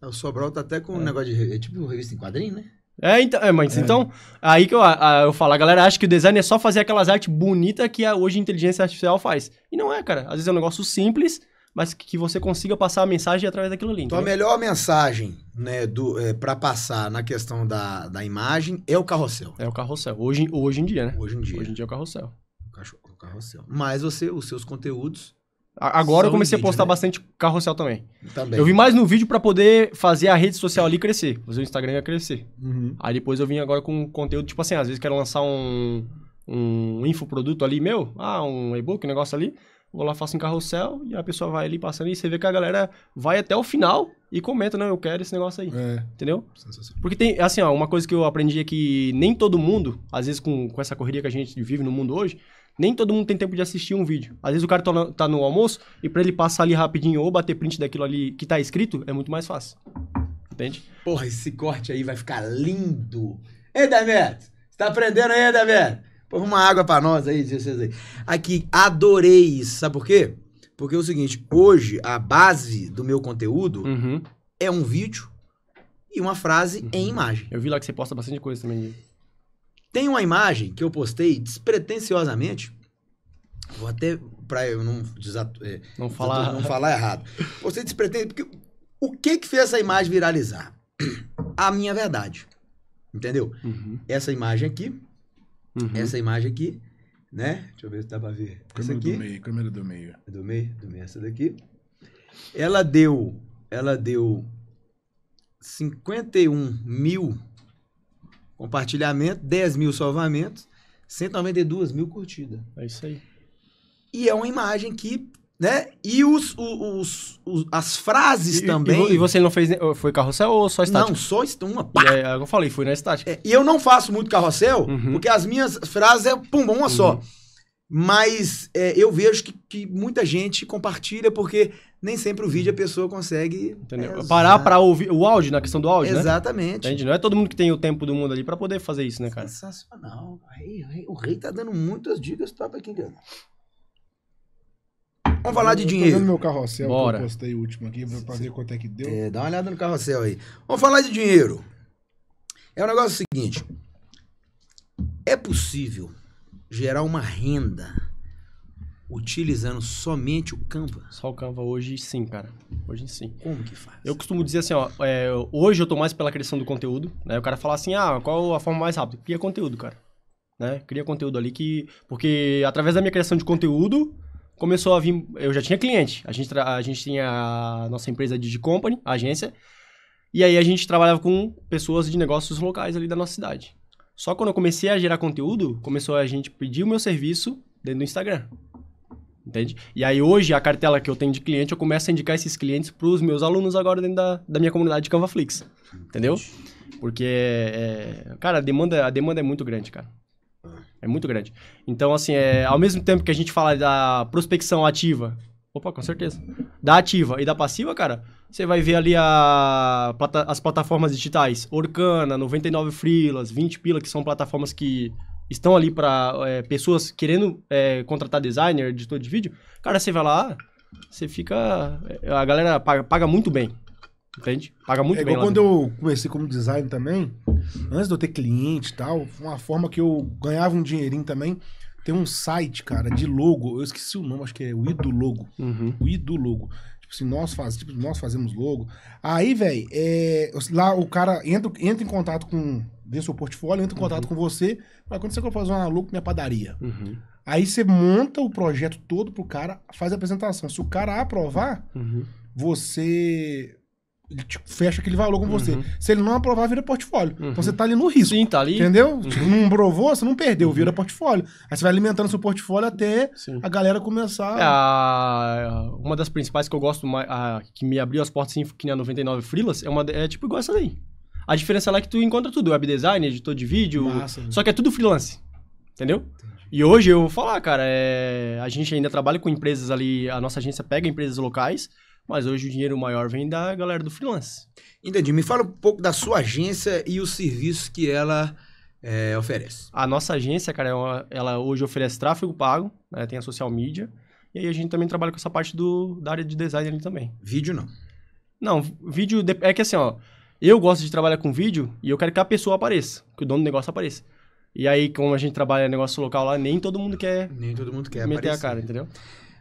C: É, o Sobral tá até com é. um negócio de... É tipo revista em quadrinho, né? É, então, é, mas é. então, aí que eu, a, eu falo, a galera acha que o design é só fazer aquelas artes bonitas que a, hoje a inteligência artificial faz. E não é, cara. Às vezes é um negócio simples, mas que você consiga passar a mensagem através daquilo ali. Então, entendeu? a
A: melhor mensagem né, do é, para passar na questão da, da imagem é o carrossel. É o carrossel. Hoje,
C: hoje em dia, né? Hoje em dia. Hoje em dia é o carrossel. O,
A: cachorro, o carrossel. Mas você, os seus conteúdos.
C: Agora eu comecei vídeo, a postar né? bastante carrossel também. também. Eu vim mais no vídeo para poder fazer a rede social ali crescer, fazer o Instagram ia crescer. Uhum. Aí depois eu vim agora com conteúdo, tipo assim, às vezes quero lançar um, um infoproduto ali meu, ah, um e-book, um negócio ali. Vou lá, faço um carrossel e a pessoa vai ali passando e você vê que a galera vai até o final e comenta, não, eu quero esse negócio aí. É. Entendeu? Porque tem, assim, ó, uma coisa que eu aprendi é que nem todo mundo, às vezes com, com essa correria que a gente vive no mundo hoje, nem todo mundo tem tempo de assistir um vídeo. Às vezes o cara tá, no tá almoço e para ele passar ali rapidinho ou bater print daquilo ali que tá escrito, é muito mais fácil. Entende?
A: Porra, esse corte aí vai ficar lindo. Ei, Você Tá aprendendo aí, Damet? Põe uma água para nós aí, vocês aí. Aqui, adorei isso. Sabe por quê? Porque é o seguinte, hoje a base do meu conteúdo uhum. é um vídeo e uma frase uhum. em imagem. Eu vi lá que você posta bastante coisa também. Tem uma imagem que eu postei despretensiosamente. Vou até para eu não desato, é, não falar não falar errado. Postei despretensiosamente porque o que que fez essa imagem viralizar? A minha verdade. Entendeu? Uhum. Essa imagem aqui Uhum. Essa imagem aqui, né? Deixa eu ver se dá para ver. Câmera do meio, câmera do meio. É do meio, do meio, essa daqui. Ela deu, ela deu 51 mil compartilhamentos, 10 mil salvamentos, 192 mil curtidas. É isso aí. E é uma imagem que né? E os, os, os
C: as frases e, também. E, e, você não fez. Foi carrossel
A: ou só estática? Não, só uma. Pá. É, é e aí, eu falei, fui na estática. É, e eu não faço muito carrossel, uhum. porque as minhas frases é pum, uma uhum. só. Mas é, eu vejo que, que, muita gente compartilha, porque nem sempre o vídeo a pessoa consegue.
C: Entendeu? É, Parar para ouvir o áudio, na questão do áudio, né? Exatamente. Né? Entende? Não é todo mundo que tem o tempo do mundo ali para poder fazer isso, né, cara? Sensacional.
A: O rei, o rei tá dando muitas dicas top quem cara.
B: Vamos falar de dinheiro. Tô vendo meu carrossel Bora. que eu postei o último aqui pra fazer quanto é que deu. É, dá uma olhada no carrossel aí.
A: Vamos falar de dinheiro. É o um negócio seguinte. É possível gerar uma renda utilizando somente
C: o Canva? Só o Canva hoje sim, cara. Hoje sim. Como que faz? Eu costumo dizer assim, ó, é, hoje eu tô mais pela criação do conteúdo, né? O cara fala assim, ah, qual a forma mais rápida? Cria conteúdo, cara. Né? Cria conteúdo ali que... Porque através da minha criação de conteúdo, começou a vir. Eu já tinha cliente. A gente, a gente tinha a nossa empresa de company, agência. E aí a gente trabalhava com pessoas de negócios locais ali da nossa cidade. Só quando eu comecei a gerar conteúdo, começou a gente pedir o meu serviço dentro do Instagram. Entende? E aí hoje a cartela que eu tenho de cliente, eu começo a indicar esses clientes para os meus alunos agora dentro da, da minha comunidade de Canvaflix. Entendeu? Porque, é, cara, a demanda, a demanda é muito grande, cara. É muito grande. Então, assim, é, ao mesmo tempo que a gente fala da prospecção ativa, opa, com certeza, da ativa e da passiva, cara, você vai ver ali a, as plataformas digitais, Orkana, 99 Freelas, 20 Pila, que são plataformas que estão ali para é, pessoas querendo é, contratar designer, editor de vídeo. Cara, você vai lá, você fica... É, a galera paga, paga muito bem Entende? Paga muito é, bem. Quando dentro.
B: eu comecei como design também, antes de eu ter cliente e tal, uma forma que eu ganhava um dinheirinho também. Tem um site, cara, de logo. Eu esqueci o nome, acho que é o Ido Logo. Uhum. O Ido Logo. Tipo assim, nós, faz, tipo, nós fazemos logo. Aí, velho, é, lá o cara entra, entra em contato com. Vê seu portfólio, entra em contato uhum. com você. Mas quando você quer fazer uma logo minha padaria. Uhum. Aí você monta o projeto todo pro cara, faz a apresentação. Se o cara aprovar, uhum. você ele tipo, fecha aquele valor com uhum. você. Se ele não aprovar, vira portfólio. Então, uhum. Então você tá ali no risco. Sim, tá ali. Entendeu? Uhum. não aprovou, você não perdeu, uhum. vira portfólio. Aí você vai alimentando seu portfólio até Sim. a galera começar. É,
C: a... Uma das principais que eu gosto, a... que me abriu as portas, assim, que nem a 99 Freelas, é, uma... é tipo igual essa daí. A diferença lá é que tu encontra tudo: web design, editor de vídeo. Massa, né? só que é tudo freelance. Entendeu? E hoje eu vou falar, cara, é... a gente ainda trabalha com empresas ali, a nossa agência pega empresas locais mas hoje o dinheiro maior vem da galera do freelance. Entendi. Me fala um pouco da sua agência e o serviço que ela é, oferece. A nossa agência, cara, é ela hoje oferece tráfego pago, né? tem a social media. E aí a gente também trabalha com essa parte do, da área de design ali também. Vídeo não. Não, vídeo de, é que assim, ó. Eu gosto de trabalhar com vídeo e eu quero que a pessoa apareça, que o dono do negócio apareça. E aí, como a gente trabalha negócio local lá, nem todo mundo quer. Nem todo mundo quer meter aparecer. a cara, entendeu?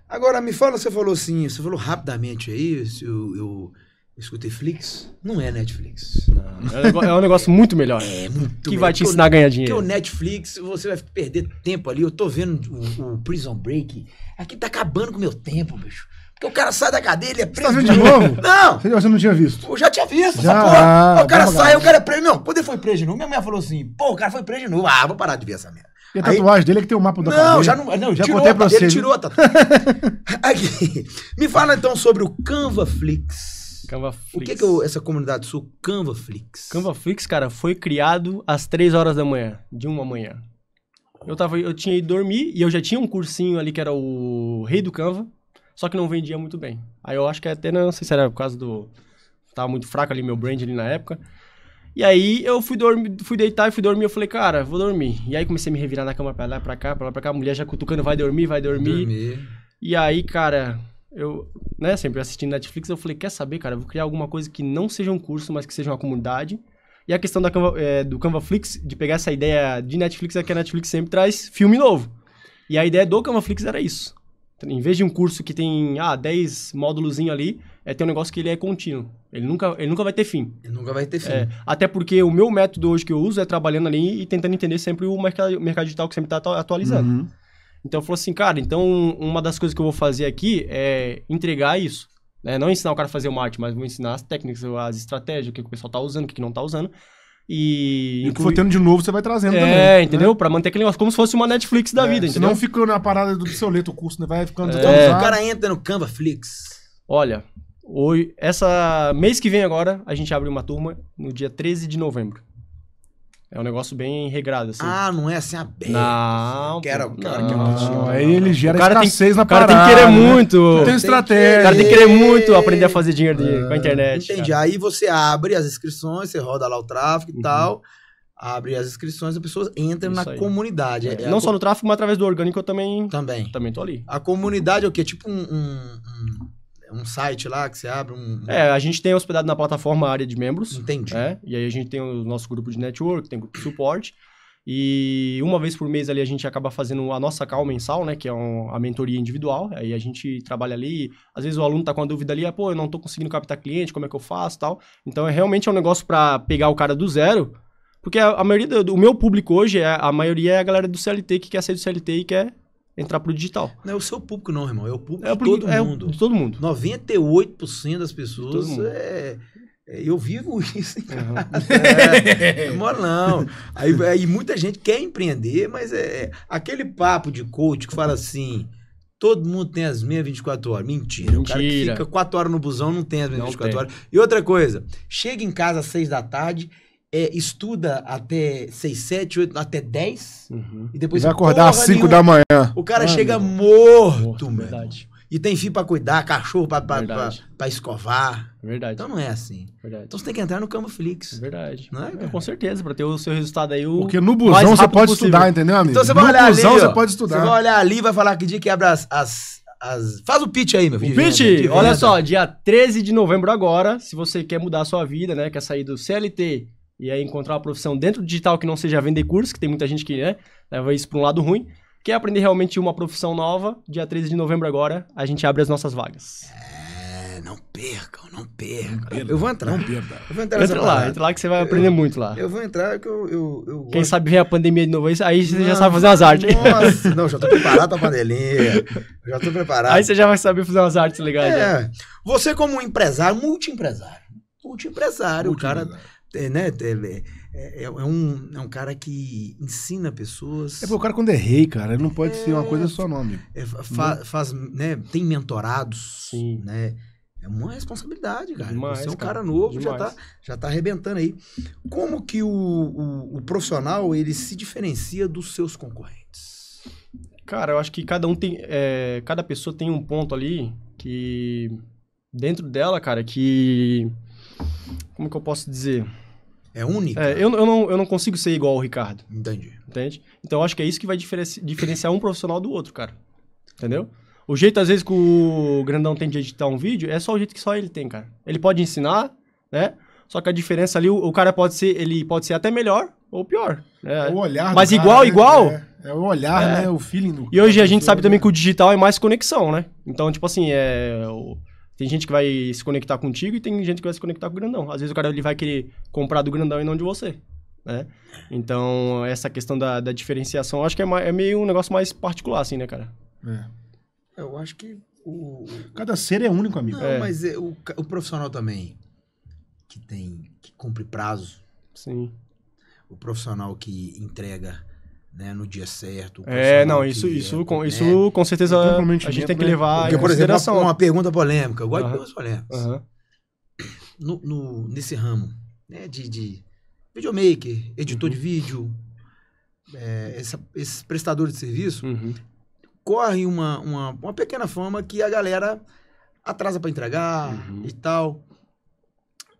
C: Agora, me fala,
A: você falou assim, você falou rapidamente aí, eu, eu escutei Flix. Não é
C: Netflix. Não. É, é um negócio muito melhor. É, muito Que melhor. vai te ensinar a ganhar dinheiro. Porque
A: o Netflix, você vai perder tempo ali. Eu tô vendo o, o Prison Break. Aqui tá acabando com o meu tempo, bicho. Porque o cara sai da cadeia, ele é preso. Você tá vendo de novo? Não!
B: Você não tinha visto?
A: Eu já tinha visto, já, ah, o cara sai, o cara é preso. Não, quando ele foi preso de novo, minha mãe falou assim: pô, o cara foi preso de novo. Ah, vou parar de ver essa merda.
B: E a tatuagem aí... dele é que tem o um mapa da não, Já não, não, já tirou, contei pra você. Ele tirou a tatuagem.
A: Aqui.
C: Me fala então sobre o CanvaFlix. CanvaFlix. O que é que eu, essa comunidade Flix. CanvaFlix? CanvaFlix, cara, foi criado às 3 horas da manhã, de uma manhã. Eu, tava, eu tinha ido dormir e eu já tinha um cursinho ali que era o Rei do Canva, só que não vendia muito bem. Aí eu acho que até, não sei se era por causa do... Tava muito fraco ali meu brand ali na época. E aí eu fui dormir, fui deitar e fui dormir. Eu falei, cara, vou dormir. E aí comecei a me revirar na cama pra lá, pra cá, pra lá, pra cá. A mulher já cutucando, vai dormir, vai dormir. dormir. E aí, cara, eu, né, sempre assistindo Netflix, eu falei, quer saber, cara, eu vou criar alguma coisa que não seja um curso, mas que seja uma comunidade. E a questão da Canva, é, do Canvaflix, de pegar essa ideia de Netflix, é que a Netflix sempre traz filme novo. E a ideia do Canvaflix era isso. Em vez de um curso que tem, ah, 10 módulos ali, é ter um negócio que ele é contínuo. Ele nunca, ele nunca vai ter fim. Ele nunca vai ter fim. É, até porque o meu método hoje que eu uso é trabalhando ali e tentando entender sempre o mercado, mercado digital que sempre está atualizando. Uhum. Então, falo assim, cara, então uma das coisas que eu vou fazer aqui é entregar isso. Né? Não ensinar o cara a fazer o marketing, mas vou ensinar as técnicas, as estratégias, o que o pessoal está usando, o que não está usando. E. E tendo de novo, você vai trazendo é, também. É, entendeu? Né? Pra manter aquele negócio como se fosse uma Netflix da é, vida, entendeu? Não
B: fica na parada do obsoleto o curso, né? Vai ficando. É. Então, o cara
C: entra no Canva Flix. Olha, Hoje, essa mês que vem agora, a gente abre uma turma no dia 13 de novembro. É um negócio bem regrado, assim. Ah, não é assim aberto. Não, Quero, cara, que é um Aí ele gera o cara tem seis na parada. O cara tem que querer né? muito. Né? Tem estratégia. O cara tem que querer muito aprender a fazer dinheiro de, é. com a internet. Entendi. Cara. Aí você abre as
A: inscrições, você roda lá o tráfego e uhum. tal. Abre as inscrições, as pessoas entram Isso na aí. comunidade. É, é, é não só no tráfego, mas
C: através do orgânico eu também. Também.
A: Também tô ali. A comunidade é o quê? Tipo um, um, um um site lá que você abre um.
C: É, a gente tem hospedado na plataforma área de membros. Entendi. É, e aí a gente tem o nosso grupo de network, tem grupo de suporte. E uma vez por mês ali a gente acaba fazendo a nossa call mensal, né? Que é um, a mentoria individual. Aí a gente trabalha ali. Às vezes o aluno tá com a dúvida ali, ah, pô, eu não tô conseguindo captar cliente, como é que eu faço tal. Então é realmente é um negócio para pegar o cara do zero. Porque a, a maioria do, do meu público hoje, é, a maioria é a galera do CLT que quer sair do CLT e quer entrar pro digital.
A: Não é o seu público, não, irmão. É o
C: público, é o público de todo é mundo. de todo mundo. 98% das pessoas
A: é, é, Eu vivo isso, uhum. é, não moro não. Aí, aí, muita gente quer empreender, mas é, é aquele papo de coach que fala assim: todo mundo tem as minhas 24 horas. Mentira. Mentira. O cara que fica 4 horas no busão não tem as minhas 24 tem. horas. E outra coisa, chega em casa às 6 da tarde é, estuda até 6, 7, 8, até 10. Uhum. E depois. Vai acordar às 5 da manhã. O cara ah, chega morto, morto, mano. Verdade. E tem filho pra cuidar, cachorro pra, pra, pra, pra, escovar. Verdade. Então não é assim. Verdade. Então você tem que entrar no campo Flix. Verdade. Não é? é com certeza, pra ter o seu resultado aí. O Porque no busão você pode possível. estudar, entendeu, amigo? Então você vai no olhar ali. No busão você pode estudar. Você vai olhar ali e vai falar que dia que abre as, as as... Faz o pitch aí, meu filho. O pitch! Olha só,
C: dia 13 de novembro agora, se você quer mudar a sua vida, né? Quer sair do CLT e aí encontrar uma profissão dentro do digital que não seja vender curso, que tem muita gente que né, leva isso para um lado ruim, quer é aprender realmente uma profissão nova, dia 13 de novembro agora, a gente abre as nossas vagas. É, não
A: percam, não percam. eu vou entrar. Não perda. Eu vou entrar entra lá, parada. entra lá que você vai aprender eu, muito lá. Eu vou entrar que eu... eu, eu
C: Quem gosto... sabe vem a pandemia de novo, aí você não, já sabe fazer umas artes. Nossa, não, já tô preparado a panelinha. Já tô preparado. Aí você já vai saber fazer umas artes legais. É. Né?
A: Você como um empresário, multi-empresário. Multi-empresário, multi o cara... É, né? É, é, é, um, é um cara que ensina pessoas. É porque o cara,
B: quando é rei, cara, ele não pode ser uma coisa só nome. É, fa,
A: faz, né? Tem mentorados. Sim. Né? É uma responsabilidade, cara. Demais, Você é um cara, cara novo, já tá, já tá arrebentando aí. Como que o, o, o, profissional, ele se diferencia dos seus
C: concorrentes? Cara, eu acho que cada um tem... É, cada pessoa tem um ponto ali que... Dentro dela, cara, que como que eu posso dizer? É única? É, eu, eu, não, eu não consigo ser igual ao Ricardo. Entendi. Entende? Então, eu acho que é isso que vai diferenciar um profissional do outro, cara. Entendeu? O jeito, às vezes, que o grandão tem de editar um vídeo é só o jeito que só ele tem, cara. Ele pode ensinar, né? Só que a diferença ali, o, o cara pode ser, ele pode ser até melhor ou pior. Né? É. O olhar Mas igual, cara, né? igual. É, é, o olhar, é. né? O feeling do E hoje a gente sabe também né? que o digital é mais conexão, né? Então, tipo assim, é. O, tem gente que vai se conectar contigo e tem gente que vai se conectar com o grandão. Às vezes o cara ele vai querer comprar do grandão e não de você. Né? Então, essa questão da, da diferenciação, acho que é, mais, é, meio um negócio mais particular, assim, né, cara?
A: É. Eu acho que
B: o... Cada ser é único,
A: amigo. É. Não, é. mas
B: o, o, profissional
A: também que tem, que cumpre prazo. Sim. O profissional que entrega né, no dia certo. É, não, isso, isso, com, né? isso com certeza é, a gente tem que levar né? porque, em por consideração. Exemplo, uma, uma pergunta polêmica, eu gosto uhum. de perguntas polêmicas. Uhum. No, no, nesse ramo né, de, de videomaker, editor uhum. de vídeo, é, essa, esses prestadores de serviço, uhum. corre uma, uma, uma pequena fama que a galera atrasa para entregar uhum. e tal.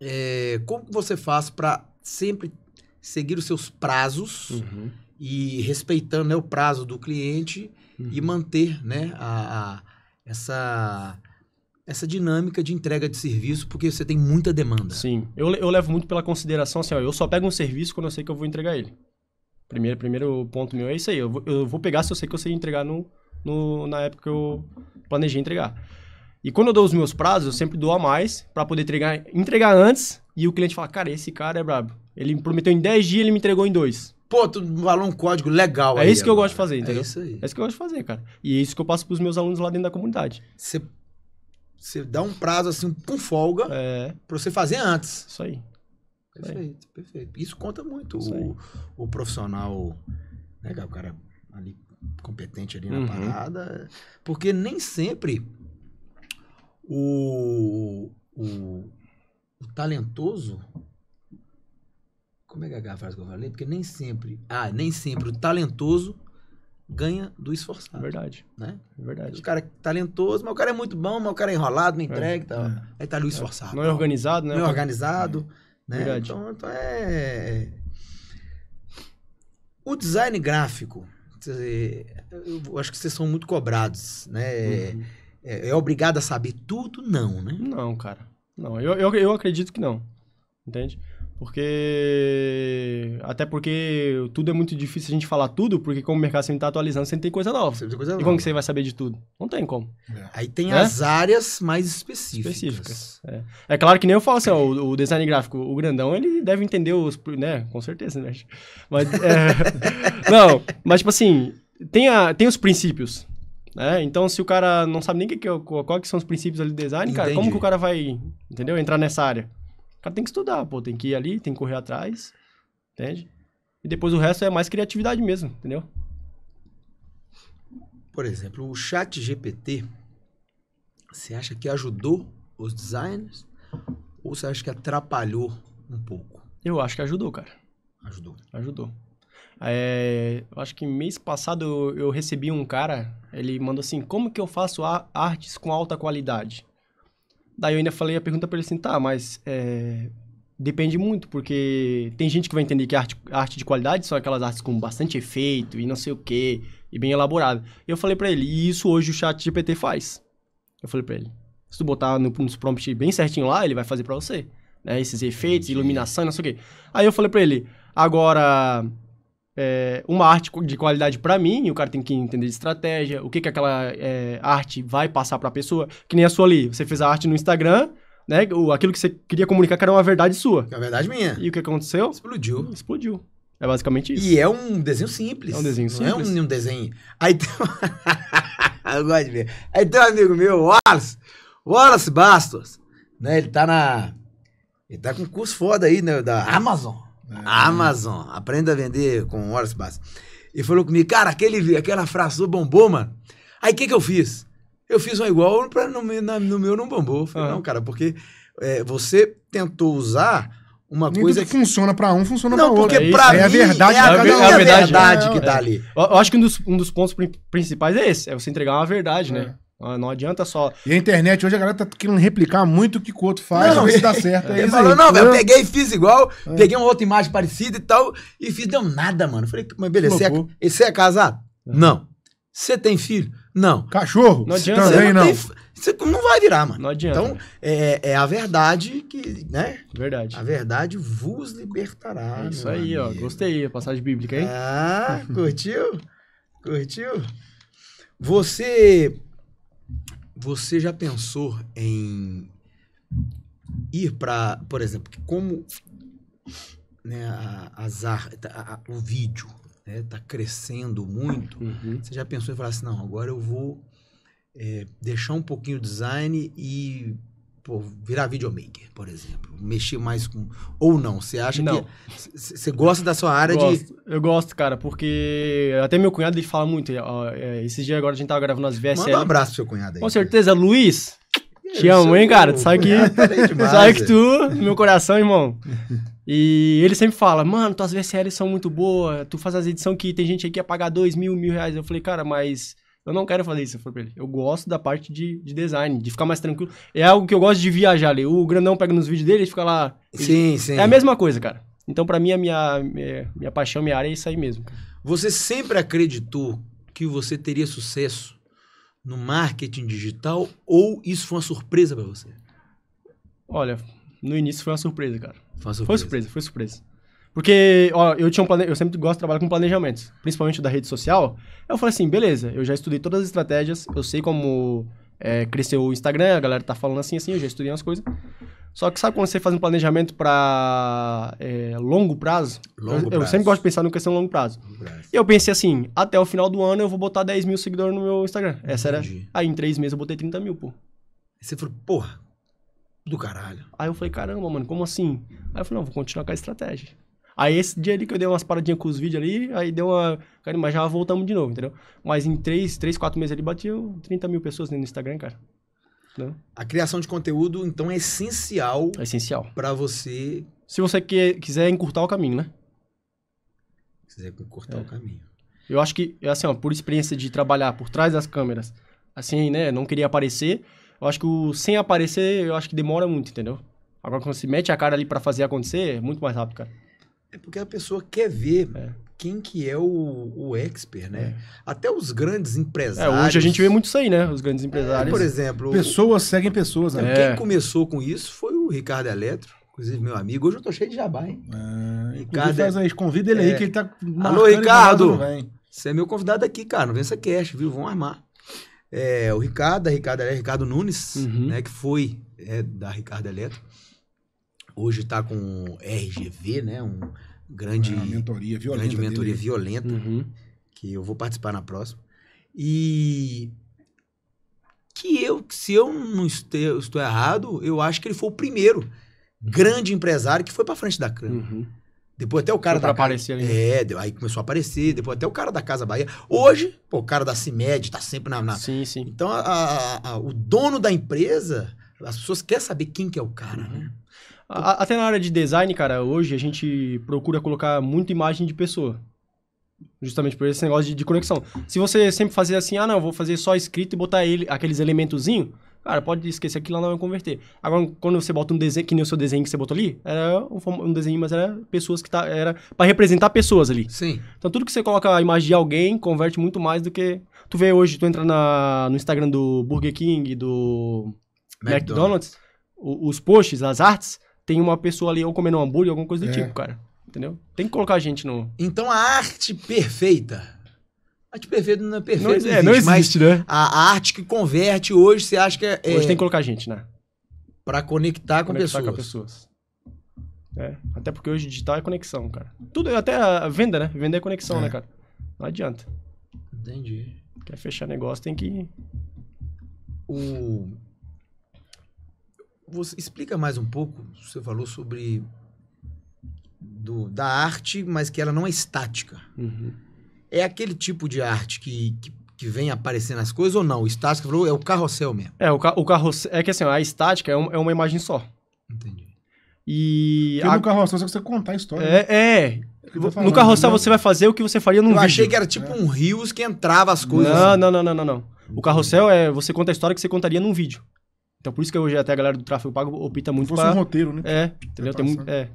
A: É, como você faz para sempre seguir os seus prazos? Uhum e respeitando né, o prazo do cliente uhum. e manter né, a, a, essa,
C: essa dinâmica de entrega de serviço, porque você tem muita demanda. Sim, eu, eu levo muito pela consideração assim, ó, eu só pego um serviço quando eu sei que eu vou entregar ele. Primeiro, primeiro ponto meu é isso aí, eu vou, eu vou pegar se eu sei que eu sei entregar no, no, na época que eu planejei entregar. E quando eu dou os meus prazos, eu sempre dou a mais para poder entregar, entregar antes e o cliente fala, cara, esse cara é brabo. Ele me prometeu em 10 dias, ele me entregou em 2. Pô, tu falou um código legal é aí. É isso que agora. eu gosto de fazer, é entendeu? É isso aí. É isso que eu gosto de fazer, cara. E é isso que eu passo pros meus alunos lá dentro da comunidade. Você, você dá um prazo assim, com folga, é. pra você fazer antes. Isso aí.
A: Perfeito, perfeito. Isso conta muito. Isso o, o, profissional, né, o cara ali competente ali na uhum. parada. Porque nem sempre o, o, o talentoso como é que é a frase que eu falei? Porque nem sempre. Ah, nem sempre o talentoso ganha do esforçado. Verdade. Né? É verdade. O cara é talentoso, mas o cara é muito bom, mas o cara é enrolado, não é, entrega. É, tá, é. Aí tá ali o é. esforçado. Não é organizado, né? Não é organizado.
C: Né? Verdade. Então,
A: então é. O design gráfico, eu acho que vocês são muito cobrados, né? Uhum. É, é, obrigado a saber tudo? Não, né? Não,
C: cara. Não, eu, eu, eu acredito que não. Entende? Porque. Até porque tudo é muito difícil a gente falar tudo, porque como o mercado sempre está atualizando, sempre tem coisa nova. Sempre tem coisa nova. E como que você vai saber de tudo? Não tem como. É. Aí tem é? as áreas mais específicas. específicas é. é. claro que nem eu falo assim, ó, o, o, design gráfico, o grandão, ele deve entender os. né? Com certeza, né? Mas. É, não, mas tipo assim, tem, a, tem os princípios. É, então, se o cara não sabe nem que, que, é qual que são os princípios ali do design, Entendi. cara, como que o cara vai, entendeu? Entrar nessa área. O cara tem que estudar, pô, tem que ir ali, tem que correr atrás, entende? E depois o resto é mais criatividade mesmo, entendeu? Por exemplo, o chat GPT,
A: você acha que ajudou os designers ou você acha que atrapalhou um
C: pouco? Eu acho que ajudou, cara. Ajudou. Ajudou. É, eu acho que mês passado eu, eu, recebi um cara, ele mandou assim, como que eu faço artes com alta qualidade? Daí eu ainda falei a pergunta para ele assim, tá, mas é, depende muito, porque tem gente que vai entender que arte, arte de qualidade são aquelas artes com bastante efeito e não sei o quê, e bem elaborada. Eu falei para ele, e isso hoje o chat GPT faz. Eu falei para ele, se tu botar no, nos prompts bem certinho lá, ele vai fazer para você. Né, esses efeitos, iluminação, não sei o quê. Aí eu falei para ele, agora é, uma arte de qualidade para mim, o cara tem que entender de estratégia, o que, que aquela é, arte vai passar para a pessoa. Que nem a sua ali, você fez a arte no Instagram, né? O, aquilo que você queria comunicar que era uma verdade sua. É a verdade minha. E o que aconteceu? Explodiu. Explodiu. É basicamente isso. E é um desenho simples. É um desenho simples. Não é
A: um, um desenho. Aí tem... Eu gosto de ver. Aí tem um amigo meu, Wallace. Wallace Bastos. Né? Ele tá na... Ele tá com um curso foda aí, né? Da Amazon. Amazon, aprenda a vender com horas básicas. E falou comigo, cara, aquele, aquela frase do bombom? mano. Aí o que, que eu fiz? Eu fiz uma igual para no, no meu não bombou. falei, ah. não, cara, porque é, você tentou usar uma Nem
C: coisa
B: que funciona para um, funciona para outro. Não, porque para é, a verdade, é a, cada é a verdade, é, que dá tá ali.
C: Eu, acho que um dos, um dos pontos principais é esse, é você entregar uma verdade, né? É. Não adianta só. E a
B: internet hoje a galera tá querendo replicar muito o que o outro faz, não, se dá é. certo. É, é falou, não, velho, eu peguei,
C: fiz igual,
A: é. peguei uma outra imagem parecida e tal, e fiz, deu nada, mano. Falei, mas beleza, você é, você é casado? É. Não. Você tem filho?
B: Não. Cachorro? Não adianta. Você também não. Tem,
A: você não vai virar, mano. Não adianta. Então, é, é a verdade que, né? Verdade. A verdade vos libertará. É isso aí, amigo. ó. Gostei. A passagem bíblica, hein? Ah, curtiu? curtiu? Você você já pensou em ir para, por exemplo, como né, a, as ar, tá, a, a, o vídeo está né, tá crescendo muito, uhum. você já pensou em falar assim, não, agora eu vou é, deixar um pouquinho o design
C: e pô, virar videomaker, por exemplo?
A: Mexer mais com. Ou não?
C: Você acha não. que. Você gosta da sua área gosto. de. Eu gosto, cara, porque até meu cunhado ele fala muito. Ó, é, esse dia agora a gente tava gravando as VSL. Manda um abraço pro seu cunhado aí. Com certeza, cara. Luiz. Te amo, hein, cara? Tu sabe que. Tá sabe que é. tu, meu coração, irmão. E ele sempre fala, mano, tuas VSLs são muito boas, tu faz as edições que tem gente aqui a pagar dois mil, mil reais. Eu falei, cara, mas eu não quero fazer isso, eu pra ele. Eu gosto da parte de, de design, de ficar mais tranquilo. É algo que eu gosto de viajar ali. O grandão pega nos vídeos dele e fica lá. Sim, ele... sim. É a mesma coisa, cara. Então, para mim, a minha, minha, é, minha, paixão, minha área é isso aí mesmo. Você sempre acreditou que você teria sucesso no marketing digital ou isso foi uma surpresa para você? Olha, no início foi uma surpresa, cara. Foi, surpresa. foi surpresa, foi surpresa. Porque, ó, eu tinha um plane... eu sempre gosto de trabalhar com planejamentos, principalmente da rede social. Eu falei assim, beleza, eu já estudei todas as estratégias, eu sei como é, cresceu o Instagram, a galera tá falando assim, assim, eu já estudei umas coisas. Só que sabe quando você faz um planejamento para é, longo prazo? Longo eu, prazo. eu, sempre gosto de pensar no questão é longo prazo. longo prazo. E eu pensei assim, até o final do ano eu vou botar 10 mil seguidores no meu Instagram. Entendi. Essa era. Aí em três meses eu botei 30 mil, pô. Aí você falou, porra, do caralho. Aí eu falei, caramba, mano, como assim? Aí eu falei, não, vou continuar com a estratégia. Aí esse dia ali que eu dei umas paradinhas com os vídeos ali, aí deu uma. mas já voltamos de novo, entendeu? Mas em 3, 3, 4 meses ali batiu 30 mil pessoas no Instagram, cara. Entendeu? Né? A criação de conteúdo, então, é essencial. É essencial. Pra você. Se você que, quiser encurtar o caminho, né?
A: Se quiser encurtar é. o caminho.
C: Eu acho que, é assim, ó, por experiência de trabalhar por trás das câmeras, assim, né? Não queria aparecer. Eu acho que o sem aparecer, eu acho que demora muito, entendeu? Agora, quando se mete a cara ali para fazer acontecer, é muito mais rápido, cara.
A: É porque a pessoa quer ver é. quem que é o, o expert, né? É. Até os grandes empresários. É, hoje a gente vê
C: muito isso aí, né? Os grandes é, empresários. por exemplo. Pessoas seguem pessoas, é, né? Quem é.
A: começou com isso foi o Ricardo Eletro. Inclusive, meu amigo, hoje eu tô cheio de jabá, hein? Ricardo, faz aí, convida ele aí que ele tá. Alô, Ricardo! você é meu convidado aqui, cara. Não vença cash, viu? Vão armar. É, o Ricardo, a Ricardo, Ricardo Nunes, uhum. né? Que foi da Ricardo Eletro hoje está com RGV, né? Um grande. É, uma mentoria violenta. Grande mentoria dele. violenta, uhum. que eu vou participar na próxima. E. Que eu, se eu não estou, estou errado, eu acho que ele foi o primeiro uhum. grande empresário que foi para frente da Câmara. Uhum. Depois até o cara foi da aparecer ali. Né? É, aí começou a aparecer, depois até o cara da Casa Bahia. Hoje, pô, o cara da CIMED tá sempre na. na... Sim, sim. Então, a, a, a, o dono da
C: empresa as pessoas querem saber quem que é o cara, né? uhum. né? A, até na área de design, cara, hoje a gente procura colocar muita imagem de pessoa. Justamente por esse negócio de, de conexão. Se você sempre fazer assim, ah, não, vou fazer só escrito e botar ele, aqueles elementozinho, cara, pode esquecer que lá não vai converter. Agora, quando você bota um desenho, que nem o seu desenho que você botou ali, era um, um desenho, mas era pessoas que tá, era para representar pessoas ali. Sim. Então, tudo que você coloca a imagem de alguém converte muito mais do que. Tu vê hoje, tu entra na, no Instagram do Burger King, do McDonald's, os posts, as artes, tem uma pessoa ali ou comendo um hambúrguer, alguma coisa do é. tipo, cara. Entendeu? Tem que colocar a gente no. Então a arte perfeita.
A: A arte perfeita não é perfeita. Não, existe, é, não existe, né? A, arte que converte hoje, você acha que é. Hoje é tem que
C: colocar a gente, né? Pra conectar, pra com, conectar pessoas. com pessoas. É, até porque hoje digital é conexão, cara. Tudo, até a venda, né? Venda é conexão, é. né, cara? Não adianta. Entendi. Quer fechar negócio, tem que.
A: O você
C: explica mais um
A: pouco. Você falou sobre do, da arte, mas que ela não é estática. Uhum. É aquele tipo de arte que, que, que vem aparecendo as coisas ou não? O estática falou é o carrossel mesmo. É, o, ca o carrossel.
C: É que assim, a estática é, um, é uma imagem só. Entendi. E. a... no carrossel você
B: contar a história. É, é. né? é. no carrossel né? você vai fazer
C: o que você faria num eu vídeo. Eu achei que era tipo é. um rios que entrava as coisas. Não, não, não, não, não, não. O carrossel é você conta a história que você contaria num vídeo. Então por isso que hoje até a galera do tráfego pago opta muito para um roteiro, né? É, entendeu? Tem muito, é.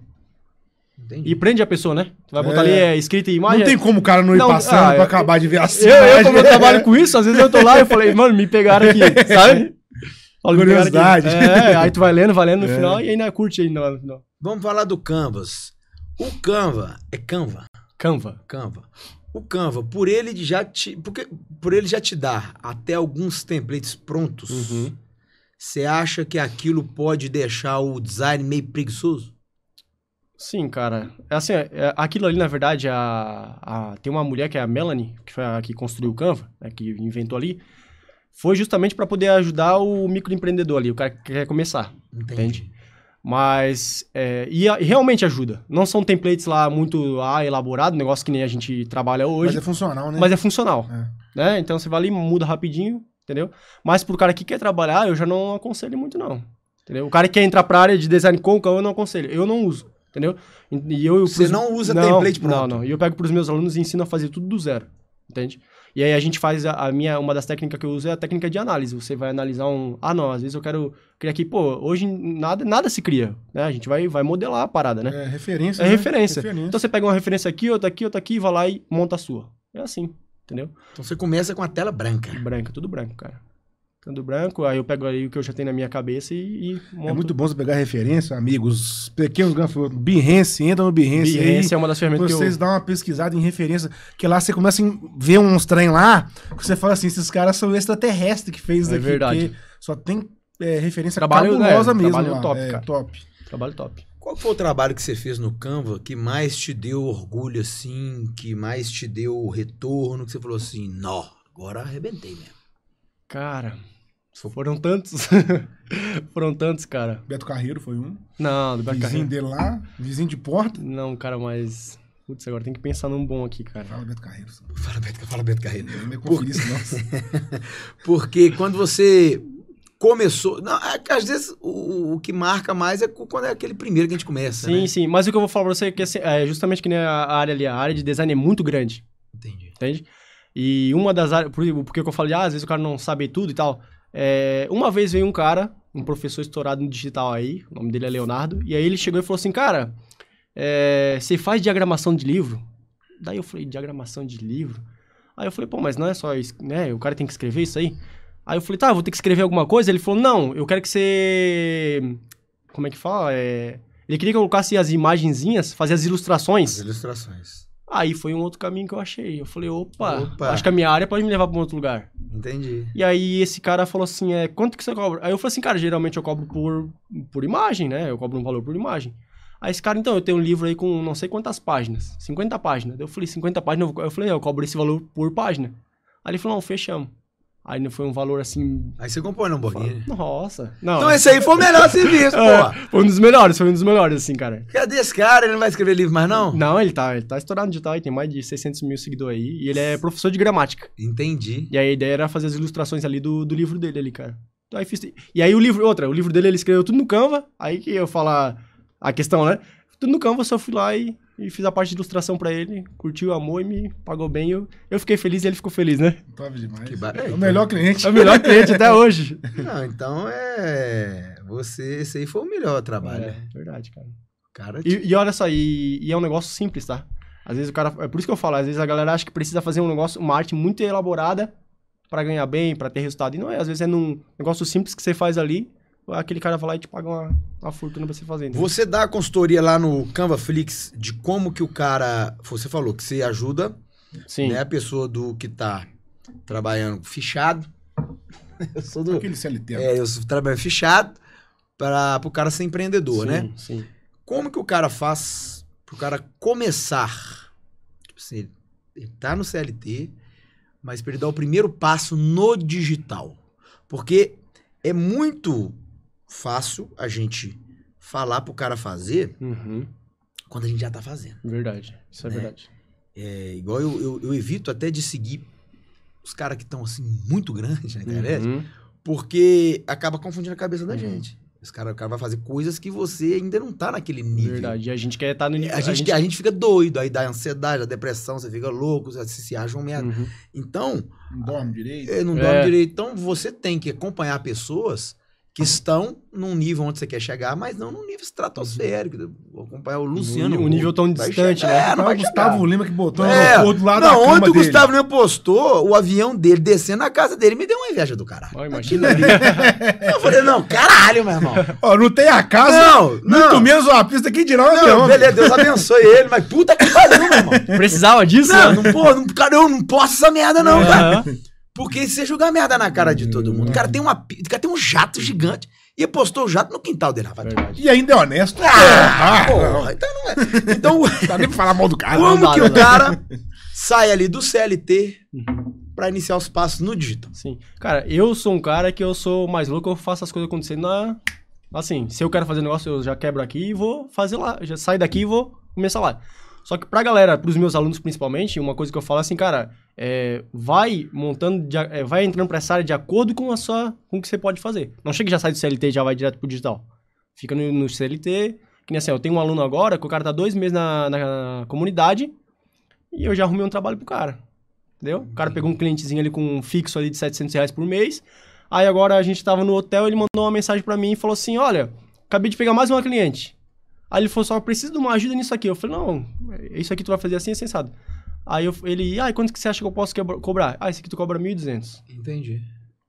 C: Entendi. E prende a pessoa, né? Tu vai botar é. ali é, escrita e imagem. Não tem é. como o cara não ir passando ah, pra é. acabar de ver a cena. Eu, eu como eu trabalho com isso, às vezes eu tô lá e falei, mano, me pegaram aqui, sabe? Falo, Curiosidade. Aqui. É, aí tu vai lendo, vai lendo no é. final e ainda curte ainda no final. Vamos falar do Canvas.
A: O Canva é Canva. Canva. Canva. O Canva, por ele já te, porque, por ele já te dar até alguns templates prontos. Uhum
C: você acha que aquilo pode deixar o design meio preguiçoso? Sim, cara. É assim, é, aquilo ali, na verdade, a, a, tem uma mulher que é a Melanie, que foi a que construiu o Canva, né, que inventou ali. Foi justamente para poder ajudar o microempreendedor ali, o cara que quer começar. Entendi. Entende? Mas. É, e, a, e, realmente ajuda. Não são templates lá muito ah, elaborado, negócio que nem a gente trabalha hoje. Mas é funcional, né? Mas é funcional. É. Né? Então você vai ali, muda rapidinho, entendeu? Mas pro cara que quer trabalhar, eu já não aconselho muito, não. Entendeu? O cara que quer entrar pra área de design com eu não aconselho. Eu não uso, entendeu? E eu, eu Você pros... não usa não, template pronto? Não, não. E eu pego pros meus alunos e ensino a fazer tudo do zero, entende? E aí a gente faz a, a, minha, uma das técnicas que eu uso é a técnica de análise. Você vai analisar um, ah não, às vezes eu quero criar aqui, pô, hoje nada, nada se cria, né? A gente vai, vai modelar a parada, né? É referência. É né? referência. referência. Então você pega uma referência aqui, outra aqui, outra aqui, e vai lá e monta a sua. É assim. Entendeu? Então você começa com a tela branca. Branca, tudo branco, cara. Tudo branco, aí eu pego aí o que eu já tenho na minha cabeça e, e monto. É muito
B: bom você pegar referência, amigos. Pequenos gafanhotos. Behance, entra no Behance. Behance aí, é uma das ferramentas vocês que Vocês eu... dão uma pesquisada em referência, que lá você começa a ver uns trem lá, que você fala assim, esses caras são extraterrestres que fez é verdade. Só tem
C: é, referência trabalho, cabulosa é, mesmo. Trabalho lá. top, é, cara. Top. Trabalho top.
A: Qual foi o trabalho que você fez no Canva que mais te deu orgulho, assim, que mais te deu retorno, que você falou
C: assim, nó,
B: agora arrebentei mesmo?
C: Cara, foram tantos. foram tantos, cara. Beto Carreiro foi um. Não, do Beto vizinho Carreiro. Vizinho de lá, vizinho de porta. Não, cara, mas... Putz, agora tem que pensar num bom aqui, cara. Fala Beto Carreiro. Fala Beto, fala Beto Carreiro. Eu não é me Por... isso, não. Porque quando você começou.
A: Não, é às vezes o, o, que marca mais é quando é aquele primeiro que a gente começa. Sim, né? sim.
C: Mas o que eu vou falar pra você é que assim, é justamente que nem a área ali, a área de design é muito grande. Entendi. Entende? E uma das áreas. Porque eu falei, ah, às vezes o cara não sabe tudo e tal. É, uma vez veio um cara, um professor estourado no digital aí, o nome dele é Leonardo, e aí ele chegou e falou assim, cara, é, você faz diagramação de livro? Daí eu falei, diagramação de livro? Aí eu falei, pô, mas não é só isso, né? O cara tem que escrever isso aí? Aí eu falei, tá, vou ter que escrever alguma coisa. Ele falou, não, eu quero que você. Como é que fala? É... Ele queria que eu colocasse as imagenzinhas, fazer as ilustrações. As ilustrações. Aí foi um outro caminho que eu achei. Eu falei, opa, opa. acho que a minha área pode me levar para um outro lugar. Entendi. E aí esse cara falou assim, é, quanto que você cobra? Aí eu falei assim, cara, geralmente eu cobro por, por imagem, né? Eu cobro um valor por imagem. Aí esse cara, então, eu tenho um livro aí com não sei quantas páginas, 50 páginas. Eu falei, 50 páginas, eu falei, é, eu cobro esse valor por página. Aí ele falou, não, fechamos. Aí não foi um valor assim. Aí você comprou na né, Lamborghini. Nossa. Não. Então esse aí foi o melhor serviço, é, pô. Foi um dos melhores, foi um dos melhores, assim, cara. Cadê esse cara? Ele não vai escrever livro mais, não? Não, ele tá, ele tá estourado no digital, ele tem mais de 600 mil seguidores aí. E ele é professor de gramática. Entendi. E a ideia era fazer as ilustrações ali do, do livro dele ali, cara. Então aí fiz. E aí o livro, outra, o livro dele ele escreveu tudo no Canva. Aí que eu falar a questão, né? Tudo no Canva, só fui lá e e fiz a parte de ilustração para ele, curtiu, amou e me pagou bem. Eu, eu fiquei feliz e ele ficou feliz, né? Top demais. Que bar... É, é o é, então. melhor cliente. É o melhor cliente até hoje. Não, então é. Você, esse aí foi o melhor trabalho. É, verdade, cara. cara te... e, e, olha só, e, e, é um negócio simples, tá? Às vezes o cara. É por isso que eu falo, às vezes a galera acha que precisa fazer um negócio, uma arte muito elaborada para ganhar bem, para ter resultado. E não é, às vezes é num negócio simples que você faz ali aquele cara vai lá e te paga uma, uma fortuna pra você fazer. Entendeu? Você
A: dá a consultoria lá no Canva Flix de como que o cara. Você falou que você ajuda Sim. Né, a pessoa do que tá trabalhando fichado. Eu sou do. Aquele CLT. Né? É, eu trabalho fichado para o cara ser empreendedor, sim, né? Sim. Como que o cara faz para o cara começar? Tipo assim, ele tá no CLT, mas para ele dar o primeiro passo no digital. Porque é muito fácil a gente falar pro cara fazer uhum. quando a gente já tá fazendo.
C: Verdade, isso é né? verdade.
A: É, igual eu, eu, eu, evito até de seguir os caras que estão assim muito grandes na internet, uhum. porque acaba confundindo a cabeça da uhum. gente. Esse cara, o cara vai fazer coisas que você ainda não tá naquele nível. Verdade. E a gente quer estar tá no é, nível. A gente, a gente... a gente fica doido, aí dá ansiedade, a depressão, você fica louco, você se, acha um merda. Uhum. Então.
B: Não dorme direito. É, não é. dorme
A: direito. Então você tem que acompanhar pessoas que estão num nível onde você quer chegar, mas não num nível estratosférico. Uhum. vou acompanhar o Luciano. Um
B: nível tão distante, chegar, né? É, não vai o Gustavo
C: chegar. Lima que botou é. o lado não, da cama ontem o Gustavo Lima
A: postou o avião dele descendo na casa dele, me deu uma inveja do caralho. Oh, imagina. eu falei, não, caralho, meu
B: irmão. não tem a casa, não, muito menos uma pista que dirá um não,
C: avião. Beleza, Deus
B: abençoe ele, mas puta que pariu, meu irmão. Precisava disso? Não, né? não, pô, não, cara, eu não posso essa merda
C: não, uhum. cara.
A: Porque você jogar merda na cara de todo mundo. O cara tem, uma, o cara tem um jato gigante e postou o jato no quintal dele, rapaz. E ainda é honesto. Ah, ah, ah porra, então não é. Então. Dá nem pra falar mal do cara. Como não, que não, o cara sai ali do CLT uhum.
C: pra iniciar os passos no digital? Sim. Cara, eu sou um cara que eu sou mais louco, eu faço as coisas acontecendo na. Assim, se eu quero fazer negócio, eu já quebro aqui e vou fazer lá. Já saio daqui e vou começar lá. Só que pra galera, pros meus alunos principalmente, uma coisa que eu falo é assim, cara, é, vai montando, de, é, vai entrando para essa área de acordo com a sua, com o que você pode fazer. Não chega que já sai do CLT e já vai direto pro digital. Fica no, no CLT, que nem assim, eu tenho um aluno agora que o cara tá dois meses na, na comunidade e eu já arrumei um trabalho pro cara, entendeu? O cara pegou um clientezinho ali com um fixo ali de 700 reais por mês, aí agora a gente tava no hotel, ele mandou uma mensagem para mim e falou assim, olha, acabei de pegar mais uma cliente. Aí ele falou só, assim, preciso de uma ajuda nisso aqui. Eu falei, não, isso aqui tu vai fazer assim, é assim, sensado. Aí eu, ele, ah, quanto que você acha que eu posso quebra, cobrar? Ah, esse aqui tu cobra 1.200. Entendi.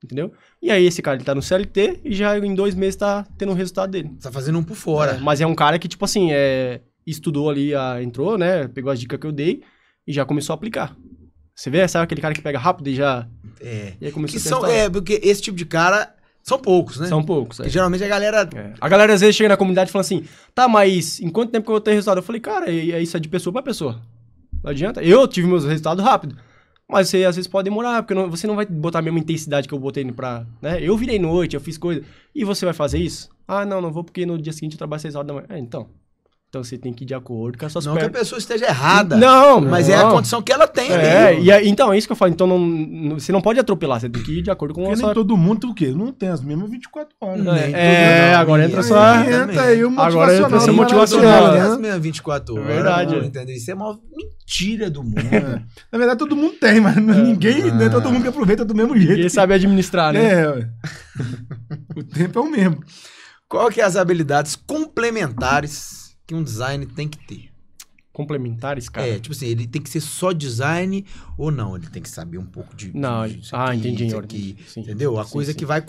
C: Entendeu? E aí esse cara, ele tá no CLT e já em dois meses tá tendo o resultado dele. Tá fazendo um por fora. É, mas é um cara que, tipo assim, é, estudou ali, a, entrou, né? Pegou as dicas que eu dei e já começou a aplicar. Você vê, sabe aquele cara que pega rápido e já... É. E aí começou que a são, É, porque esse tipo de cara... São poucos, né? São poucos. É. Geralmente a galera. É. A galera às vezes chega na comunidade e fala assim: tá, mas em quanto tempo que eu vou ter resultado? Eu falei, cara, é, é isso é de pessoa para pessoa. Não adianta. Eu tive meus resultados rápido. Mas você às vezes pode demorar, porque não, você não vai botar a mesma intensidade que eu botei pra. Né? Eu virei noite, eu fiz coisa. E você vai fazer isso? Ah, não, não vou porque no dia seguinte eu trabalho 6 horas da manhã. É, então. Então você tem que ir de acordo com as suas Não pernas. que a pessoa esteja errada. Não, mas não. é a condição que ela tem. É, ali. então é isso que eu falo. Então não, não, você não pode atropelar, você tem que ir de acordo com Porque sua... todo mundo o quê? Não tem as mesmas 24 horas. Não, né? É, é agora entra só... Entra aí o motivacional. Agora entra essa motivacional. Né? as mesmas
A: 24 horas. É verdade. Não, entendeu? Isso é uma mentira do mundo.
B: Na verdade todo mundo tem, mas ninguém... Né, todo mundo que aproveita
C: do mesmo jeito. quem sabe administrar, né? É.
B: o tempo é o
A: mesmo. Qual que é as habilidades complementares que um design tem que ter. Complementares, cara? É, tipo assim, ele tem que ser só design ou não? Ele tem que saber um pouco de. Não, de, de, ah, aqui, entendi, isso
C: aqui, sim, Entendeu? A sim, coisa sim. que vai.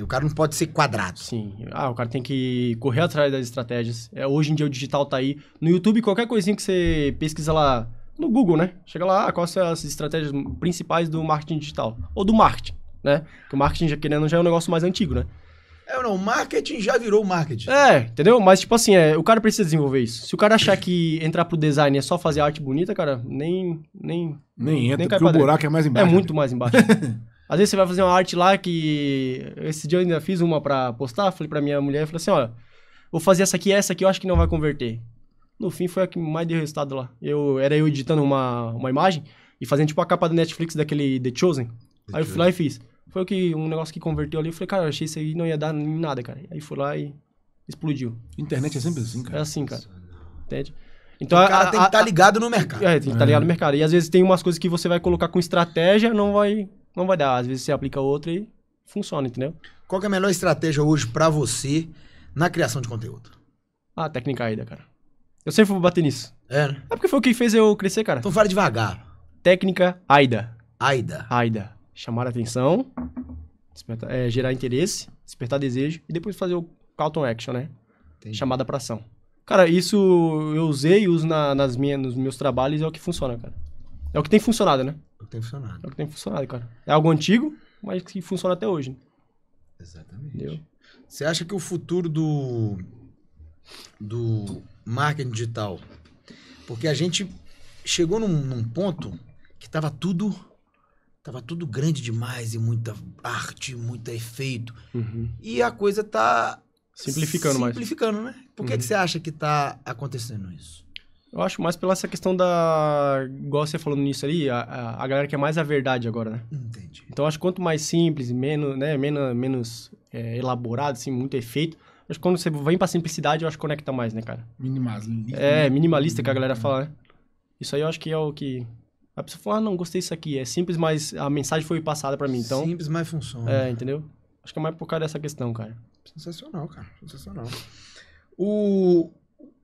A: O cara não pode ser quadrado.
C: Sim. Ah, o cara tem que correr atrás das estratégias. É, hoje em dia o digital tá aí. No YouTube, qualquer coisinha que você pesquisa lá. No Google, né? Chega lá, ah, quais são as estratégias principais do marketing digital? Ou do marketing, né? Porque o marketing, já, querendo, já é um negócio mais antigo, né?
A: É, não, marketing já virou marketing.
C: É, entendeu? Mas, tipo assim, é, o cara precisa desenvolver isso. Se o cara achar que entrar pro design é só fazer arte bonita, cara, nem. Nem, nem entra, nem porque o buraco é mais é embaixo. É né? muito mais embaixo. Às vezes você vai fazer uma arte lá que. Esse dia eu ainda fiz uma pra postar, falei pra minha mulher, falei assim: olha, vou fazer essa aqui, essa aqui eu acho que não vai converter. No fim foi a que mais deu resultado lá. Eu, era eu editando uma, uma imagem e fazendo tipo a capa da Netflix daquele The Chosen. The Aí eu fui lá e fiz. Foi o que um negócio que converteu ali. Eu falei, cara, eu achei isso aí não ia dar em nada, cara. Aí fui lá e explodiu. Internet é sempre assim, cara. É assim, cara. Entende? Então, então o cara a, tem que estar tá ligado no mercado. É, tem que estar tá ligado é. no mercado. E às vezes tem umas coisas que você vai colocar com estratégia, não vai, não vai dar. Às vezes você aplica outra e funciona, entendeu? Qual é a melhor estratégia hoje para você na criação de conteúdo? Ah, técnica ainda, cara. Eu sempre vou bater nisso. É, né? É porque foi o que fez eu crescer, cara. Então fala devagar. Técnica AIDA. AIDA. AIDA chamar a atenção, despertar, é, gerar interesse, despertar desejo e depois fazer o call to action, né? Entendi. Chamada para ação. Cara, isso eu usei e uso na, nas minhas, nos meus trabalhos é o que funciona, cara. É o que tem funcionado, né? É o que tem funcionado. É o que tem funcionado, cara. É algo antigo, mas que funciona até hoje. Né? Exatamente. Entendeu? Você acha que o futuro do, do
A: marketing digital? Porque a gente chegou num, num ponto que estava tudo Tava tudo grande demais e muita arte, muito efeito. Uhum. E a coisa tá. Simplificando, simplificando mais. Simplificando, né? Por que, uhum. que você acha que tá acontecendo isso?
C: Eu acho mais pela essa questão da. Igual você falando nisso ali, a, a, galera quer mais a verdade agora, né? Entendi. Então eu acho que quanto mais simples, menos, né, menos, menos é, elaborado, assim, muito efeito. Acho que quando você vem pra simplicidade, eu acho que conecta mais, né, cara?
B: Minimalista. Né? É, minimalista,
C: minimalista que a galera fala, né? Isso aí eu acho que é o que a pessoa fala, ah, não, gostei disso aqui. É simples, mas a mensagem foi passada para mim, então... Simples, mas funciona. É, entendeu? Acho que é mais por causa dessa questão, cara.
A: Sensacional, cara. Sensacional. O,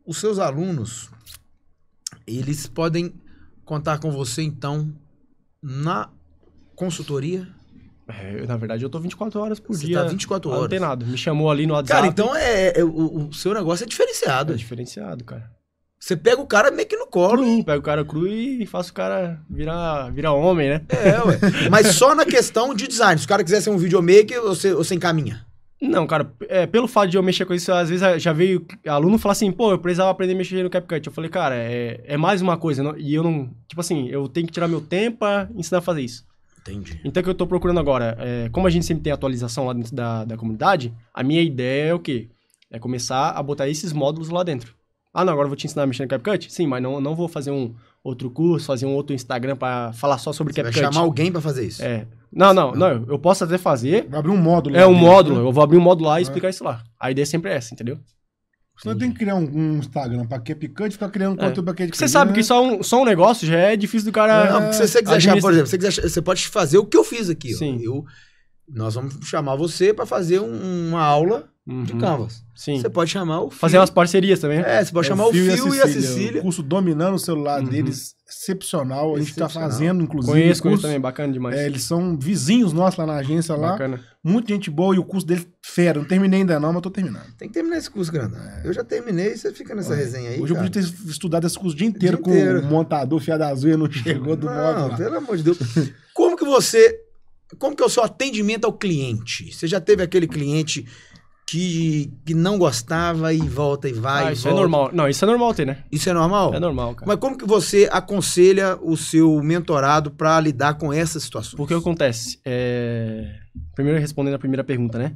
A: os seus alunos, eles podem contar com você, então, na
C: consultoria? É, na verdade, eu tô 24 horas por Você dia. Tá 24 horas. não tem nada Me chamou ali no WhatsApp. Cara, então é, é o, o, seu negócio é diferenciado. É diferenciado, cara. Você pega o cara meio que no colo. Cru, pega o cara cru e faz o cara virar, virar homem, né? É,
B: ué. Mas só
C: na questão de design. Se o cara quiser ser um videomaker, você, você encaminha. Não, cara, é, pelo fato de eu mexer com isso, às vezes já veio aluno falar assim, pô, eu precisava aprender a mexer no CapCut. Eu falei, cara, é, é mais uma coisa. Não, e eu não. Tipo assim, eu tenho que tirar meu tempo pra ensinar a fazer isso. Entendi. Então, o que eu tô procurando agora? É, como a gente sempre tem atualização lá dentro da, da comunidade, a minha ideia é o quê? É começar a botar esses módulos lá dentro. Ah, não, agora eu vou te ensinar a mexer no CapCut? Sim, mas não, não vou fazer um outro curso, fazer um outro Instagram para falar só sobre Você CapCut. Vai chamar alguém para fazer isso? É. Não, não, não, não, eu posso até fazer. Vai abrir um módulo. É um módulo, né? eu vou abrir um módulo lá e é. explicar isso lá. A ideia é sempre é essa, entendeu?
B: Senão tem que criar um, um Instagram pra CapCut e ficar criando é. conteúdo pra CapCut. Você sabe que né? só um, só um negócio já é difícil do cara. Não, porque se você quiser achar, por exemplo, você, quiser,
C: você
A: pode fazer o que eu fiz aqui. Sim. Ó. Eu, nós vamos chamar você para fazer um, uma aula
C: uhum. de Canvas. Sim. Você pode chamar o Phil. Fazer umas parcerias também. Né? É, você pode é, chamar o Phil, Phil e a Cecília.
B: O curso dominando o celular uhum. deles, excepcional. A gente está fazendo, inclusive. Conheço, curso, também, bacana demais. É, eles são vizinhos nossos lá na agência lá. Bacana. Muita gente boa e o curso deles fera. Não terminei ainda não, mas tô terminando. Tem que terminar esse curso, grandão. É. Eu já terminei, você fica nessa Olha, resenha aí. Hoje cara. eu podia ter estudado esse curso o dia inteiro, dia inteiro. com o montador, fiado azul, não chegou do modo. Não, pelo amor de Deus. Como
A: que você como que é o seu atendimento ao cliente? Você já teve aquele cliente que, que não gostava e volta e vai. Ah, isso é volta. é normal.
C: Não, isso é normal ter, né? Isso é normal? É normal, cara. Mas como que você aconselha o seu mentorado para lidar com essas situações? Porque acontece? É... Primeiro respondendo a primeira pergunta, né?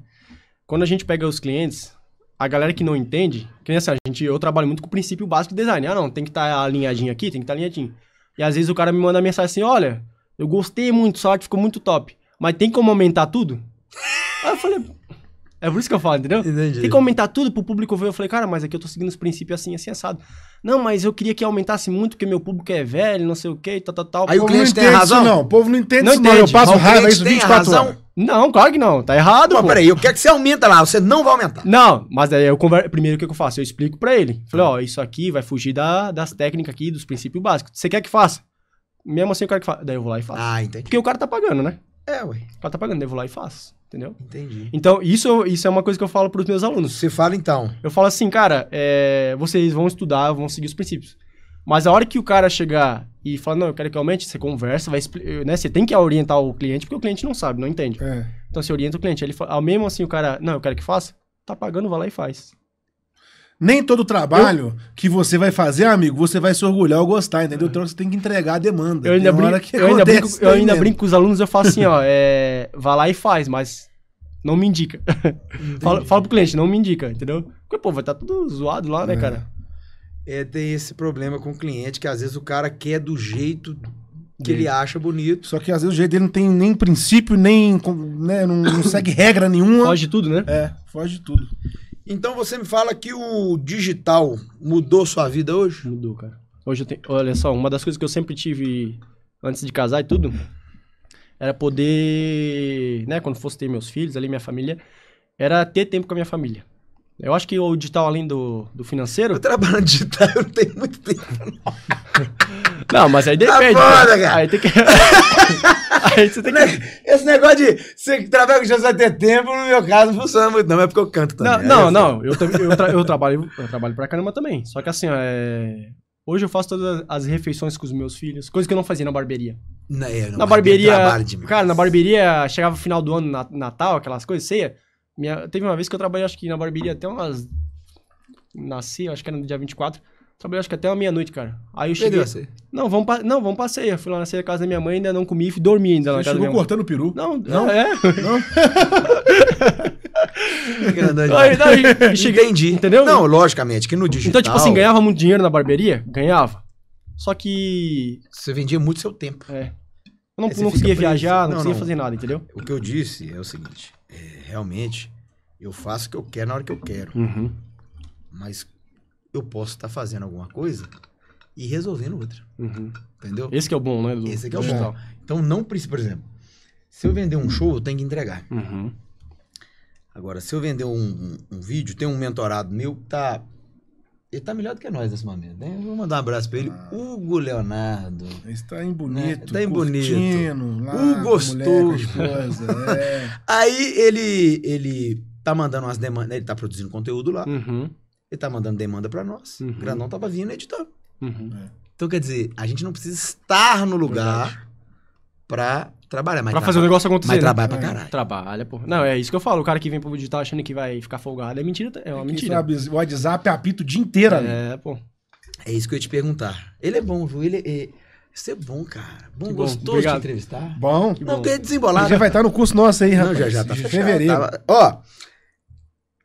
C: Quando a gente pega os clientes, a galera que não entende, que nem assim, a gente, eu trabalho muito com o princípio básico de design. Ah, não, tem que estar tá alinhadinho aqui, tem que estar tá alinhadinho. E às vezes o cara me manda mensagem assim, olha, eu gostei muito, só que ficou muito top. Mas tem como aumentar tudo? Aí eu falei, é por isso que eu falo, entendeu? Entendi. Tem que aumentar tudo pro público ver. Eu falei, cara, mas aqui é eu tô seguindo os princípios assim, assim, assado. Não, mas eu queria que aumentasse muito, porque meu público é velho, não sei o quê, tal, tal, tal. Aí o, o cliente não tem razão. Isso, não, o povo não entende não isso, entende. não. Eu passo raiva isso 24 razão. horas. Não, claro que não, tá errado. Mas peraí, eu quero é que você aumenta lá, você não vai aumentar. Não, mas aí eu converso. Primeiro o que, eu faço? Eu explico para ele. Falei, ó, isso aqui vai fugir da, das técnicas aqui, dos princípios básicos. Você quer que faça? Mesmo assim eu quero que faça. Daí eu vou lá e faço. Ah, entendi. Porque o cara tá pagando, né? É, ué. O cara tá pagando, daí eu vou lá e faço. Entendeu? Entendi. Então, isso, isso é uma coisa que eu falo para os meus alunos. Você fala então? Eu falo assim, cara, é, vocês vão estudar, vão seguir os princípios. Mas a hora que o cara chegar e falar, não, eu quero que aumente, você conversa, vai eh, né? Você tem que orientar o cliente, porque o cliente não sabe, não entende. É. Então você orienta o cliente. Ele fala, mesmo assim o cara, não, eu quero que faça, tá pagando, vai lá e faz
B: nem todo trabalho eu... que você vai fazer, amigo, você vai se orgulhar ou gostar, entendeu? É. Então você tem que entregar a demanda. Eu ainda, brinco, eu tá ainda, brinco, eu ainda brinco, com os alunos,
C: eu falo assim, ó, é, vá lá e faz, mas não me indica. fala, fala pro cliente, não me indica, entendeu? Porque, pô, vai estar tá tudo zoado lá, né, é. cara?
A: É, tem esse problema com o cliente, que às vezes o cara quer do jeito que ele acha bonito. Só que às vezes o
B: jeito dele não tem nem princípio, nem. Né, não, não segue regra nenhuma. Foge de tudo, né? É, foge de
C: tudo. Então você me fala que o digital mudou sua vida hoje? Mudou, cara. Hoje eu tenho. Olha só, uma das coisas que eu sempre tive antes de casar e tudo era poder, né, quando fosse ter meus filhos, ali minha família, era ter tempo com a minha família. Eu acho que o digital, além do, do financeiro. Eu trabalho no digital, eu não tenho muito tempo, não. Não, mas aí depende. Tá foda, né? cara. Aí tem que.
A: aí você tem que. Esse negócio de você trabalha com Jesus vai ter tempo, no meu caso, não funciona muito, não. É porque eu canto também. Não, né? não, não.
C: Eu, eu, tra eu, trabalho, eu trabalho pra caramba também. Só que assim, ó, é... Hoje eu faço todas as refeições com os meus filhos, coisa que eu não fazia na barbearia. Não, não na barbearia. Cara, na barbearia chegava o final do ano, Natal, aquelas coisas, ceia. Minha, teve uma vez que eu trabalhei, acho que na barbearia até umas. Nasci, acho que era no dia 24. Trabalhei acho que até uma meia-noite, cara. Aí eu cheguei. Você? Não, vamos pa... não, vamos passear. Fui lá na casa da minha mãe, ainda não comi e dormi ainda. Você na chegou chegou
B: cortando o peru? Não, não. É? Não.
C: aí, daí, cheguei, Entendi. Entendeu? Não, logicamente, que no digital... Então, tipo assim, ganhava muito dinheiro na barbearia? Ganhava. Só que... Você vendia muito seu tempo. É. Eu não, não conseguia viajar, não, não conseguia não. fazer
A: nada, entendeu? O que eu disse é o seguinte. É, realmente, eu faço o que eu quero na hora que eu quero. Uhum. Mas eu posso estar tá fazendo alguma coisa e resolvendo outra.
C: Uhum. Entendeu? Esse que é o bom, né? Do, Esse aqui é o bom.
A: Então, não precisa, por exemplo, se eu vender um show, eu tenho que entregar. Uhum. Agora, se eu vender um, um, um, vídeo, tem um mentorado meu que tá. Ele tá melhor do que nós nesse momento, né? Vou mandar um abraço pra ele. Ah. Hugo Leonardo. está em bonito. Está né? em bonito. o gostoso. é. Aí ele, ele tá mandando umas demandas. Né? Ele tá produzindo conteúdo lá. Uhum. Ele tá mandando demanda para nós. Uhum. O Grandão tava vindo editando.
C: Uhum. É. Então, quer dizer, a gente não precisa estar no lugar para trabalhar. Mas pra fazer o negócio acontecer. Mas trabalha né? pra é. caralho. Trabalha, pô. Não, é isso que eu falo. O cara que vem pro digital achando que vai ficar folgado é mentira. É uma é mentira. o WhatsApp é apita o dia inteiro, É, pô. É isso que eu ia te
A: perguntar. Ele é bom, viu? Ele é. Isso é bom, cara. Bom, que gostoso bom. Obrigado. de entrevistar. Bom. Que não, bom. porque é já vai estar
B: no curso nosso aí, rapaz. Não, já já tá fechado. Fevereiro. Tava...
A: Ó.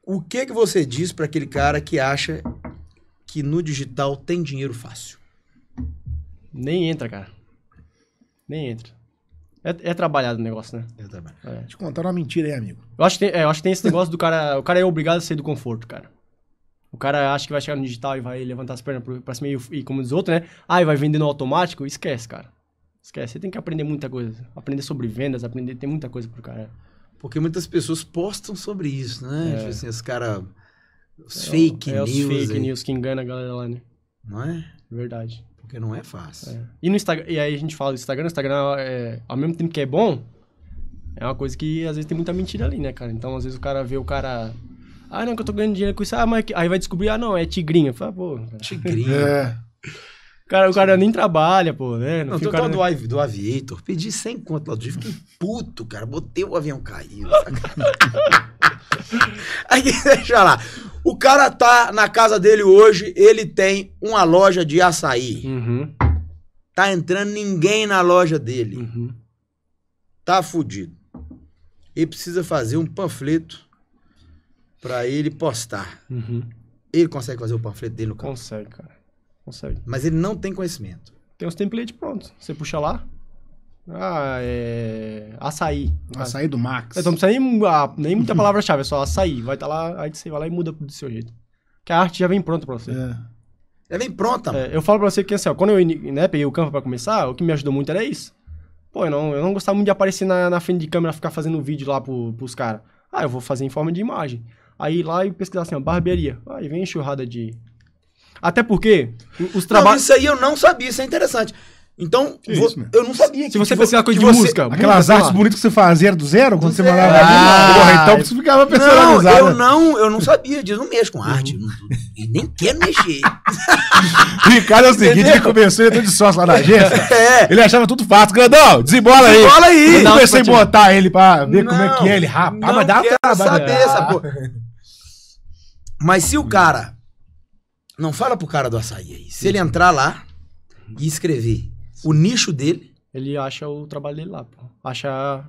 A: O que que você diz para aquele cara que acha que no digital tem dinheiro fácil?
C: Nem entra, cara. Nem entra. É, é trabalhado o negócio, né? É trabalhado. É. Te
B: contaram uma mentira, hein, amigo?
C: Eu acho, que tem, é, eu acho que tem esse negócio do cara. O cara é obrigado a sair do conforto, cara. O cara acha que vai chegar no digital e vai levantar as pernas pra cima e, e como diz outro, né? Ah, e vai vendendo automático? Esquece, cara. Esquece. Você tem que aprender muita coisa. Aprender sobre vendas, aprender. Tem muita coisa pro cara. Porque muitas pessoas postam sobre isso, né? É. Tipo assim, os caras. é, fake é, news. É os fake aí. news que engana a galera lá, né? Não é? Verdade. Porque não é fácil. É. E no Instagram, e aí a gente fala do Instagram, o Instagram é, é, ao mesmo tempo que é bom, é uma coisa que às vezes tem muita mentira ali, né, cara? Então, às vezes o cara vê o cara. Ah, não, que eu tô ganhando dinheiro com isso. Ah, mas é aí vai descobrir, ah, não, é tigrinha. Fala, ah, pô. Tigrinha. É cara, o cara nem trabalha, pô, né? No não, fim, do, nem...
A: do Aviator, pedi 100 conto lá do dia, fiquei puto, cara, botei o avião caiu, Aí deixa lá. O cara tá na casa dele hoje, ele tem uma loja de açaí. Uhum. Tá entrando ninguém na loja dele. Uhum. Tá fudido. Ele precisa fazer um panfleto para ele postar. Uhum. Ele consegue fazer o panfleto dele no carro? Consegue, cara. Consegue. Mas
C: ele não tem conhecimento. Tem os templates prontos. Você puxa lá. Ah, é. Açaí. Açaí do Max. Então não precisa nem, ah, nem muita palavra-chave, é só açaí. Vai estar tá lá, aí você vai lá e muda do seu jeito. Que a arte já vem pronta pra você. É. vem pronta, é, Eu falo pra você que assim, ó, quando eu né, peguei o campo pra começar, o que me ajudou muito era isso. Pô, eu não, eu não gostava muito de aparecer na, na frente de câmera, ficar fazendo vídeo lá pro, pros caras. Ah, eu vou fazer em forma de imagem. Aí lá e pesquisar assim, ó, barbearia. Aí vem enxurrada de até porque os trabalhos. Isso
A: aí eu não sabia, isso é interessante. Então, vou, isso, eu não sabia que. Se você pesquisar coisa de você, música. Aquelas artes
B: bonitas que você fazia do zero quando do você zero. mandava ah, então você ficava personalizado. Não, eu
A: não, eu não sabia disso. Não mexo com arte. Uhum. Não, nem quero mexer.
B: Ricardo é o seguinte, ele começou, ele de sócio lá na agência. é. Ele achava tudo fácil. Grandão, desembola aí. Desembola aí. Eu comecei a botar ele pra ver não, como é que é. Ele, rapaz, mas dá pra saber essa porra.
A: Mas se o hum. cara não fala pro cara do açaí aí. Se ele entrar
C: lá e escrever o nicho dele. Ele acha o trabalho dele lá, pô. Acha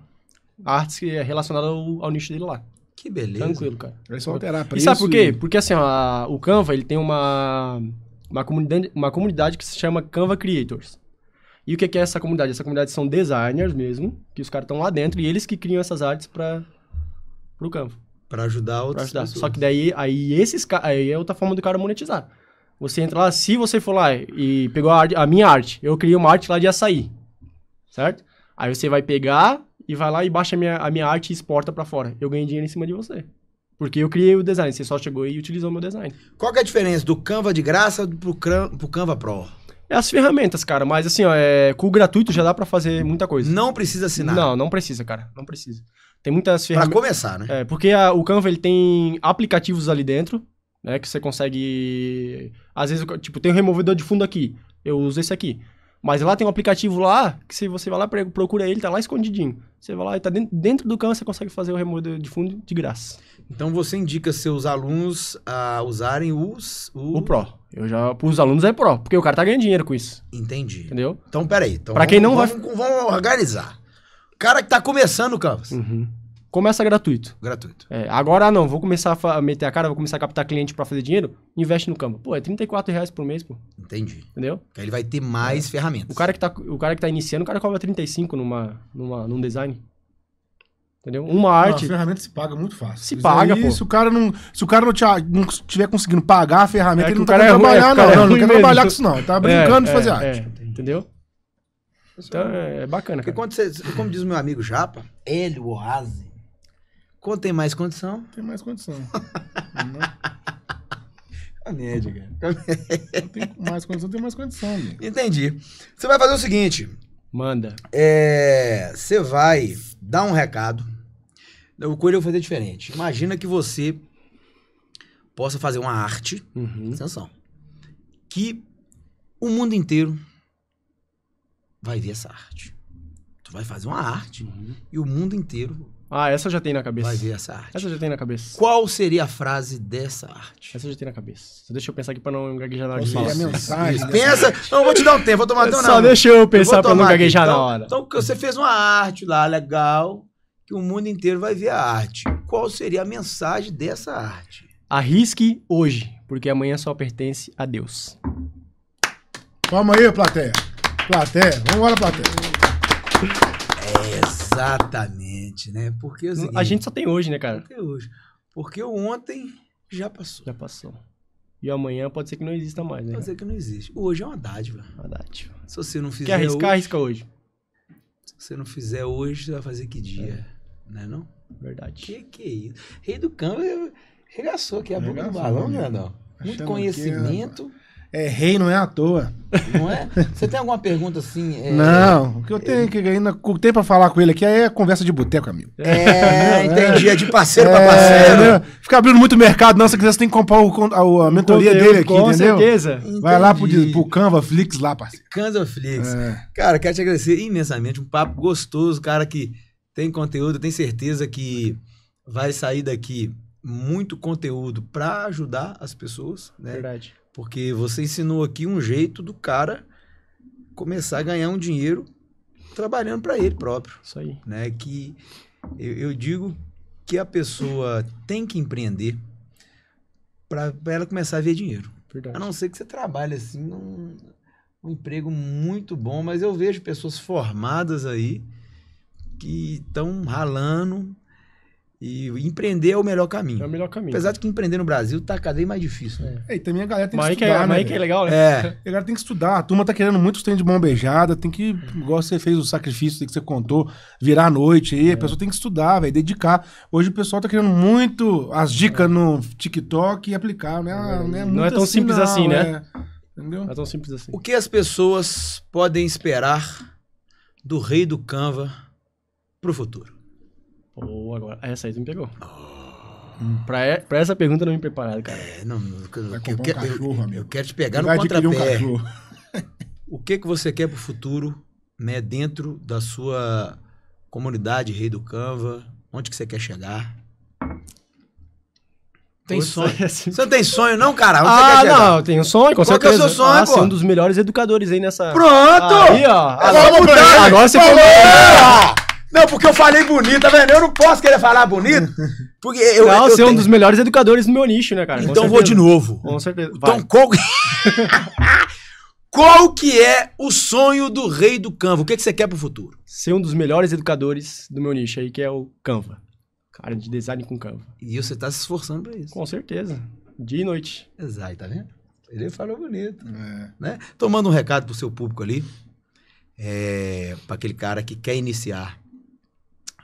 C: artes que é relacionada ao, ao, nicho dele lá. Que beleza. Tranquilo, cara. É só alterar E sabe por quê? Porque assim, a, o Canva, ele tem uma, uma, comunidade, uma comunidade que se chama Canva Creators. E o que é, essa comunidade? Essa comunidade são designers mesmo, que os caras estão lá dentro e eles que criam essas artes para o Canva. Para ajudar pra ajudar. outros. Só que daí aí esses aí é outra forma do cara monetizar. Você entra lá, se você for lá e pegou a, a minha arte, eu criei uma arte lá de açaí, certo? Aí você vai pegar e vai lá e baixa a minha, a minha arte e exporta para fora. Eu ganho dinheiro em cima de você. Porque eu criei o design, você só chegou e utilizou o meu design. Qual que é a diferença do Canva de graça pro, pro Canva Pro? É as ferramentas, cara, mas assim, ó, é, com o gratuito já dá para fazer muita coisa. Não precisa assinar. Não, não precisa, cara, não precisa. Tem muitas ferramentas. Pra começar, né? É, porque a, o Canva ele tem aplicativos ali dentro, né? Que você consegue... Às vezes, tipo, tem um removedor de fundo aqui. Eu uso esse aqui. Mas lá tem um aplicativo lá, que se você vai lá, procura ele, tá lá escondidinho. Você vai lá e tá dentro, dentro do campo, você consegue fazer o removedor de fundo de graça. Então você indica
A: seus alunos a usarem os, o... o
C: Pro. Eu já, os alunos é Pro, porque o cara tá ganhando dinheiro com isso.
A: Entendi. Entendeu? Então, peraí. Então, pra vamos, quem não vai...
C: Vamos organizar. O cara que tá começando o Canvas. Uhum. Começa gratuito. Gratuito. É, agora não, vou começar a meter a cara, vou começar a captar cliente para fazer dinheiro, investe no campo. Pô, é 34 reais por mês, pô. Entendi. Entendeu? Porque aí ele vai ter mais é. ferramentas. O cara, que tá, o cara que tá iniciando, o cara cobra 35 numa, numa, num design. Entendeu? Uma arte. Não, a ferramenta se paga muito fácil. Se paga, aí, pô. Se
B: o cara não, se o cara não, não tiver conseguindo pagar a ferramenta, é ele não tá querendo é trabalhar, é, não. É não, não quer mesmo. trabalhar com isso, não. Ele tá é, brincando de fazer é, arte.
C: Entendeu? Então é bacana. Porque cara. quando você, como diz o meu
A: amigo Japa, ele, o Oase, quando tem mais condição? Tem mais condição. A média, cara. tem mais condição, tem mais condição. Amigo. Entendi. Você vai fazer o seguinte. Manda. É, você vai dar um recado. O Coelho vai fazer diferente. Imagina que você possa fazer uma arte, uhum. atenção, que o mundo inteiro vai ver essa arte. Tu vai fazer uma arte
C: uhum. e o mundo inteiro ah, essa já tem na cabeça. Vai ver essa arte. Essa já tem na cabeça. Qual seria a frase dessa arte? Essa já tem na cabeça. Só deixa eu pensar aqui pra não gaguejar na hora de falar. mensagem. Né? Pensa. Não, vou te dar um tempo,
A: vou tomar teu Só deixa eu pensar eu pra não gaguejar então, na hora. Então, você fez uma arte lá legal, que o mundo inteiro vai ver a arte. Qual seria a mensagem dessa arte?
C: Arrisque hoje, porque amanhã só pertence a Deus.
B: Toma aí, plateia. Plateia. Vamos embora, plateia. É
A: exatamente né? Porque é seguinte, a gente só
C: tem hoje, né, cara? Só tem é hoje. Porque o ontem já passou. Já passou. E amanhã pode ser que não exista mais, né? Pode ser que não existe. Hoje é uma dádiva. Uma dádiva. Se você não fizer Quer arriscar, hoje, arrisca
A: hoje. Se você não fizer hoje, você vai fazer que dia? É. Né, não? Verdade. Que que é isso? Rei do campo regaçou aqui a boca do balão, Grandão. Né? Né, tá Muito é- conhecimento.
B: É, rei não é à toa.
A: Não é? Você tem alguma pergunta assim? É... Não, o que eu é,
B: tenho é... que ainda tem pra falar com ele aqui é conversa de boteco, amigo. É, entendi. É de é, parceiro é, pra parceiro. Né? Fica abrindo muito mercado, não. Se quiser, você tem que comprar o, a mentoria dele aqui, com entendeu? Com certeza. Entendi. Vai lá pro, pro Canva Flix lá, parceiro.
A: Canva Flix. É. Cara, quero te agradecer imensamente. Um papo gostoso, cara, que tem conteúdo. Tenho certeza que vai sair daqui muito conteúdo para ajudar as pessoas, né? Verdade porque você ensinou aqui um jeito do cara começar a ganhar um dinheiro trabalhando para ele próprio. Isso aí. Né? Que eu, eu digo que a pessoa tem que empreender para ela começar a ver dinheiro. Verdade. A não ser que você trabalhe assim num, um emprego muito bom, mas eu vejo pessoas formadas aí que estão ralando, e empreender é o melhor caminho. É o melhor caminho. Apesar de que
B: empreender no Brasil
A: tá cada vez mais difícil, né?
B: É, e também a galera tem que é- estudar. É, né? Mas que é legal, né? É. A galera tem que estudar. A turma tá querendo muito trem de mão beijada. Tem que, igual você fez o sacrifício que você contou, virar à noite aí. É. A pessoa tem que estudar, velho, dedicar. Hoje o pessoal tá querendo muito as dicas no TikTok e aplicar, né? Ah, é né não é, não é tão assim, simples assim, né?
C: É. Entendeu? Não é tão simples assim. O
A: que as pessoas podem esperar do rei do Canva
C: pro futuro? Ou oh, agora. Essa aí tu me pegou. Hum. Pra, pra, essa pergunta eu não me preparado, cara. É, não, eu, eu, quero, eu, eu, quero te pegar no contrapé. Um
A: o que, que você quer pro futuro, né? Dentro da sua comunidade Rei do Canva? Onde que você quer chegar? Tem sonho. É
C: assim. Você tem sonho, não, cara? Onde ah, não, eu tenho sonho, com Qual certeza. Qual é o seu sonho, ah, pô? Ser um dos melhores educadores aí nessa... Pronto! Aí, ó. Agora, agora, agora você falou! Não, porque eu falei bonito, tá vendo? Eu não posso querer falar bonito. Porque eu. Não, eu, você é um dos melhores educadores do meu nicho, né, cara? Então vou de novo. Com certeza. Então, Vai. Então qual. qual que é o sonho do rei do Canva? O que, que você quer pro futuro? Ser um dos melhores educadores do meu nicho aí, que é o Canva. Cara, de design com Canva. E você tá se esforçando pra isso. Com certeza. Dia e noite. Exato, tá vendo?
A: Ele falou bonito.
B: É.
C: Né? Tomando
A: um recado pro seu público ali. É, para aquele cara que quer iniciar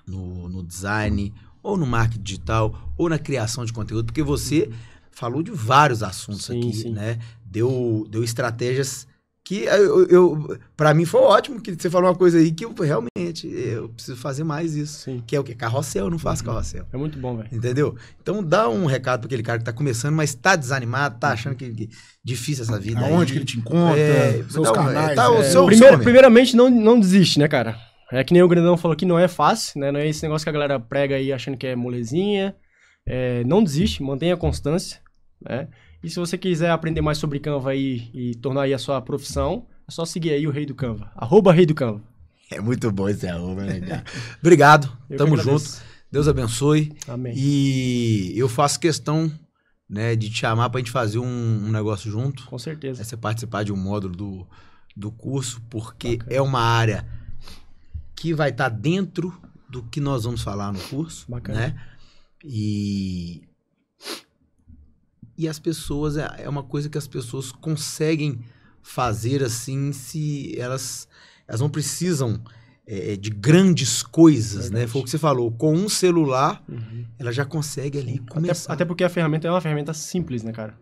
A: no, no design, ou no marketing digital, ou na criação de conteúdo, porque você falou de vários assuntos sim, aqui, sim. né? Deu, deu estratégias que eu, eu para mim foi ótimo que você falou uma coisa aí que eu realmente eu preciso fazer mais isso Sim. que é o que carrossel eu não faço uhum. carrossel é muito bom velho entendeu então dá um recado para aquele cara que tá começando mas tá desanimado tá uhum. achando que, que difícil essa vida onde que ele te encontra é,
C: seus canais tá, é, seu, primeiro, primeiramente não não desiste né cara é que nem o Grandão falou que não é fácil, né? Não é esse negócio que a galera prega aí achando que é molezinha. É, não desiste, mantenha a constância, né? E se você quiser aprender mais sobre Canva aí e tornar aí a sua profissão, é só seguir aí o Rei do Canva, arroba Rei do Canva. É muito bom esse arroba, né, Obrigado, eu tamo junto. Deus abençoe. Amém.
A: E eu faço questão né, de te chamar pra gente fazer um, um negócio junto. Com certeza. É você participar de um módulo do, do curso, porque é uma área que vai estar tá dentro do que nós vamos falar no curso. Bacana. Né? E, e as pessoas, é, é uma coisa que as pessoas conseguem fazer assim se elas, elas não precisam é, é de grandes coisas, Verdade. né? Foi o que você falou.
C: Com um celular, uhum. ela já consegue ali Sim. começar. Até, até, porque a ferramenta é uma ferramenta simples, né, cara?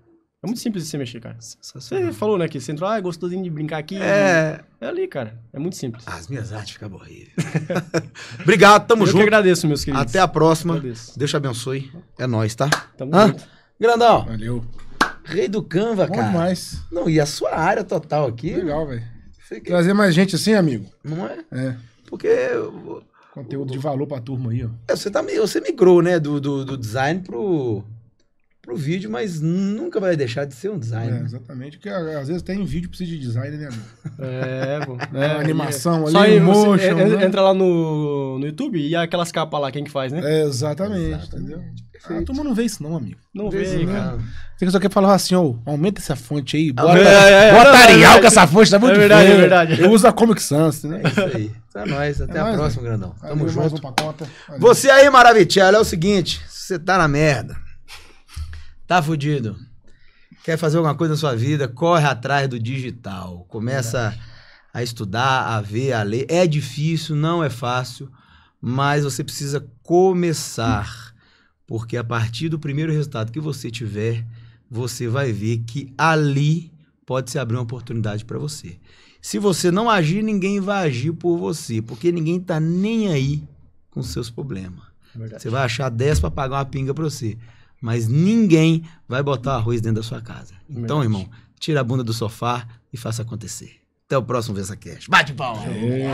C: É muito simples de você mexer, cara. Você falou, né, que você entrou, ah, é gostosinho de brincar aqui. É. É ali, cara. É muito simples. As minhas artes ficam horríveis. Obrigado, tamo Eu junto. Eu que
A: agradeço, meus queridos. Até a próxima. Deus te abençoe. É nóis, tá? Tamo Hã? junto.
B: Grandão. Valeu. Rei do Canva, Bom cara. Mais. Não, e a sua área total aqui. Legal, velho. Que... Trazer mais gente assim, amigo. Não é? É.
A: Porque Conteúdo de valor pra turma aí, ó. É, você, tá, você migrou, né, do, do, do design pro, para o vídeo, mas nunca vai deixar de ser um design. É, Exatamente, porque é, às vezes até em vídeo precisa de design, né?
C: É, pô. É, é, animação ali, só em motion, você, né? Entra lá no, no YouTube e aquelas capas lá, quem que faz, né? É, exatamente, exatamente, entendeu? Ah, a turma não vê isso não, amigo. Não, não vê, isso, não. cara.
B: Você só quer falar assim, ó, aumenta essa fonte aí, ah, bota, é, é, é bota Arial essa fonte tá muito É verdade, é verdade. Eu uso a Comic Sans, né? É isso aí. Tá nós,
A: até a próxima, grandão. Tamo junto. Você aí, Maravichela, é o seguinte, você tá na merda. Tá fudido. Quer fazer alguma coisa na sua vida? Corre atrás do digital. Começa é a estudar, a ver, a ler. É difícil, não é fácil, mas você precisa começar. Porque a partir do primeiro resultado que você tiver, você vai ver que ali pode se abrir uma oportunidade para você. Se você não agir, ninguém vai agir por você, porque ninguém está nem aí com seus problemas. É verdade. Você vai achar 10 para pagar uma pinga para você mas ninguém vai botar arroz dentro da sua casa. Então, Verdade. irmão, tira a bunda do sofá e faça acontecer. Até o próximo VessaCast. Bate palma! É.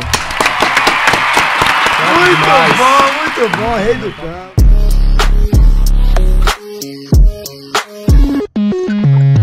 A: Muito
B: bom, muito bom, rei do campo.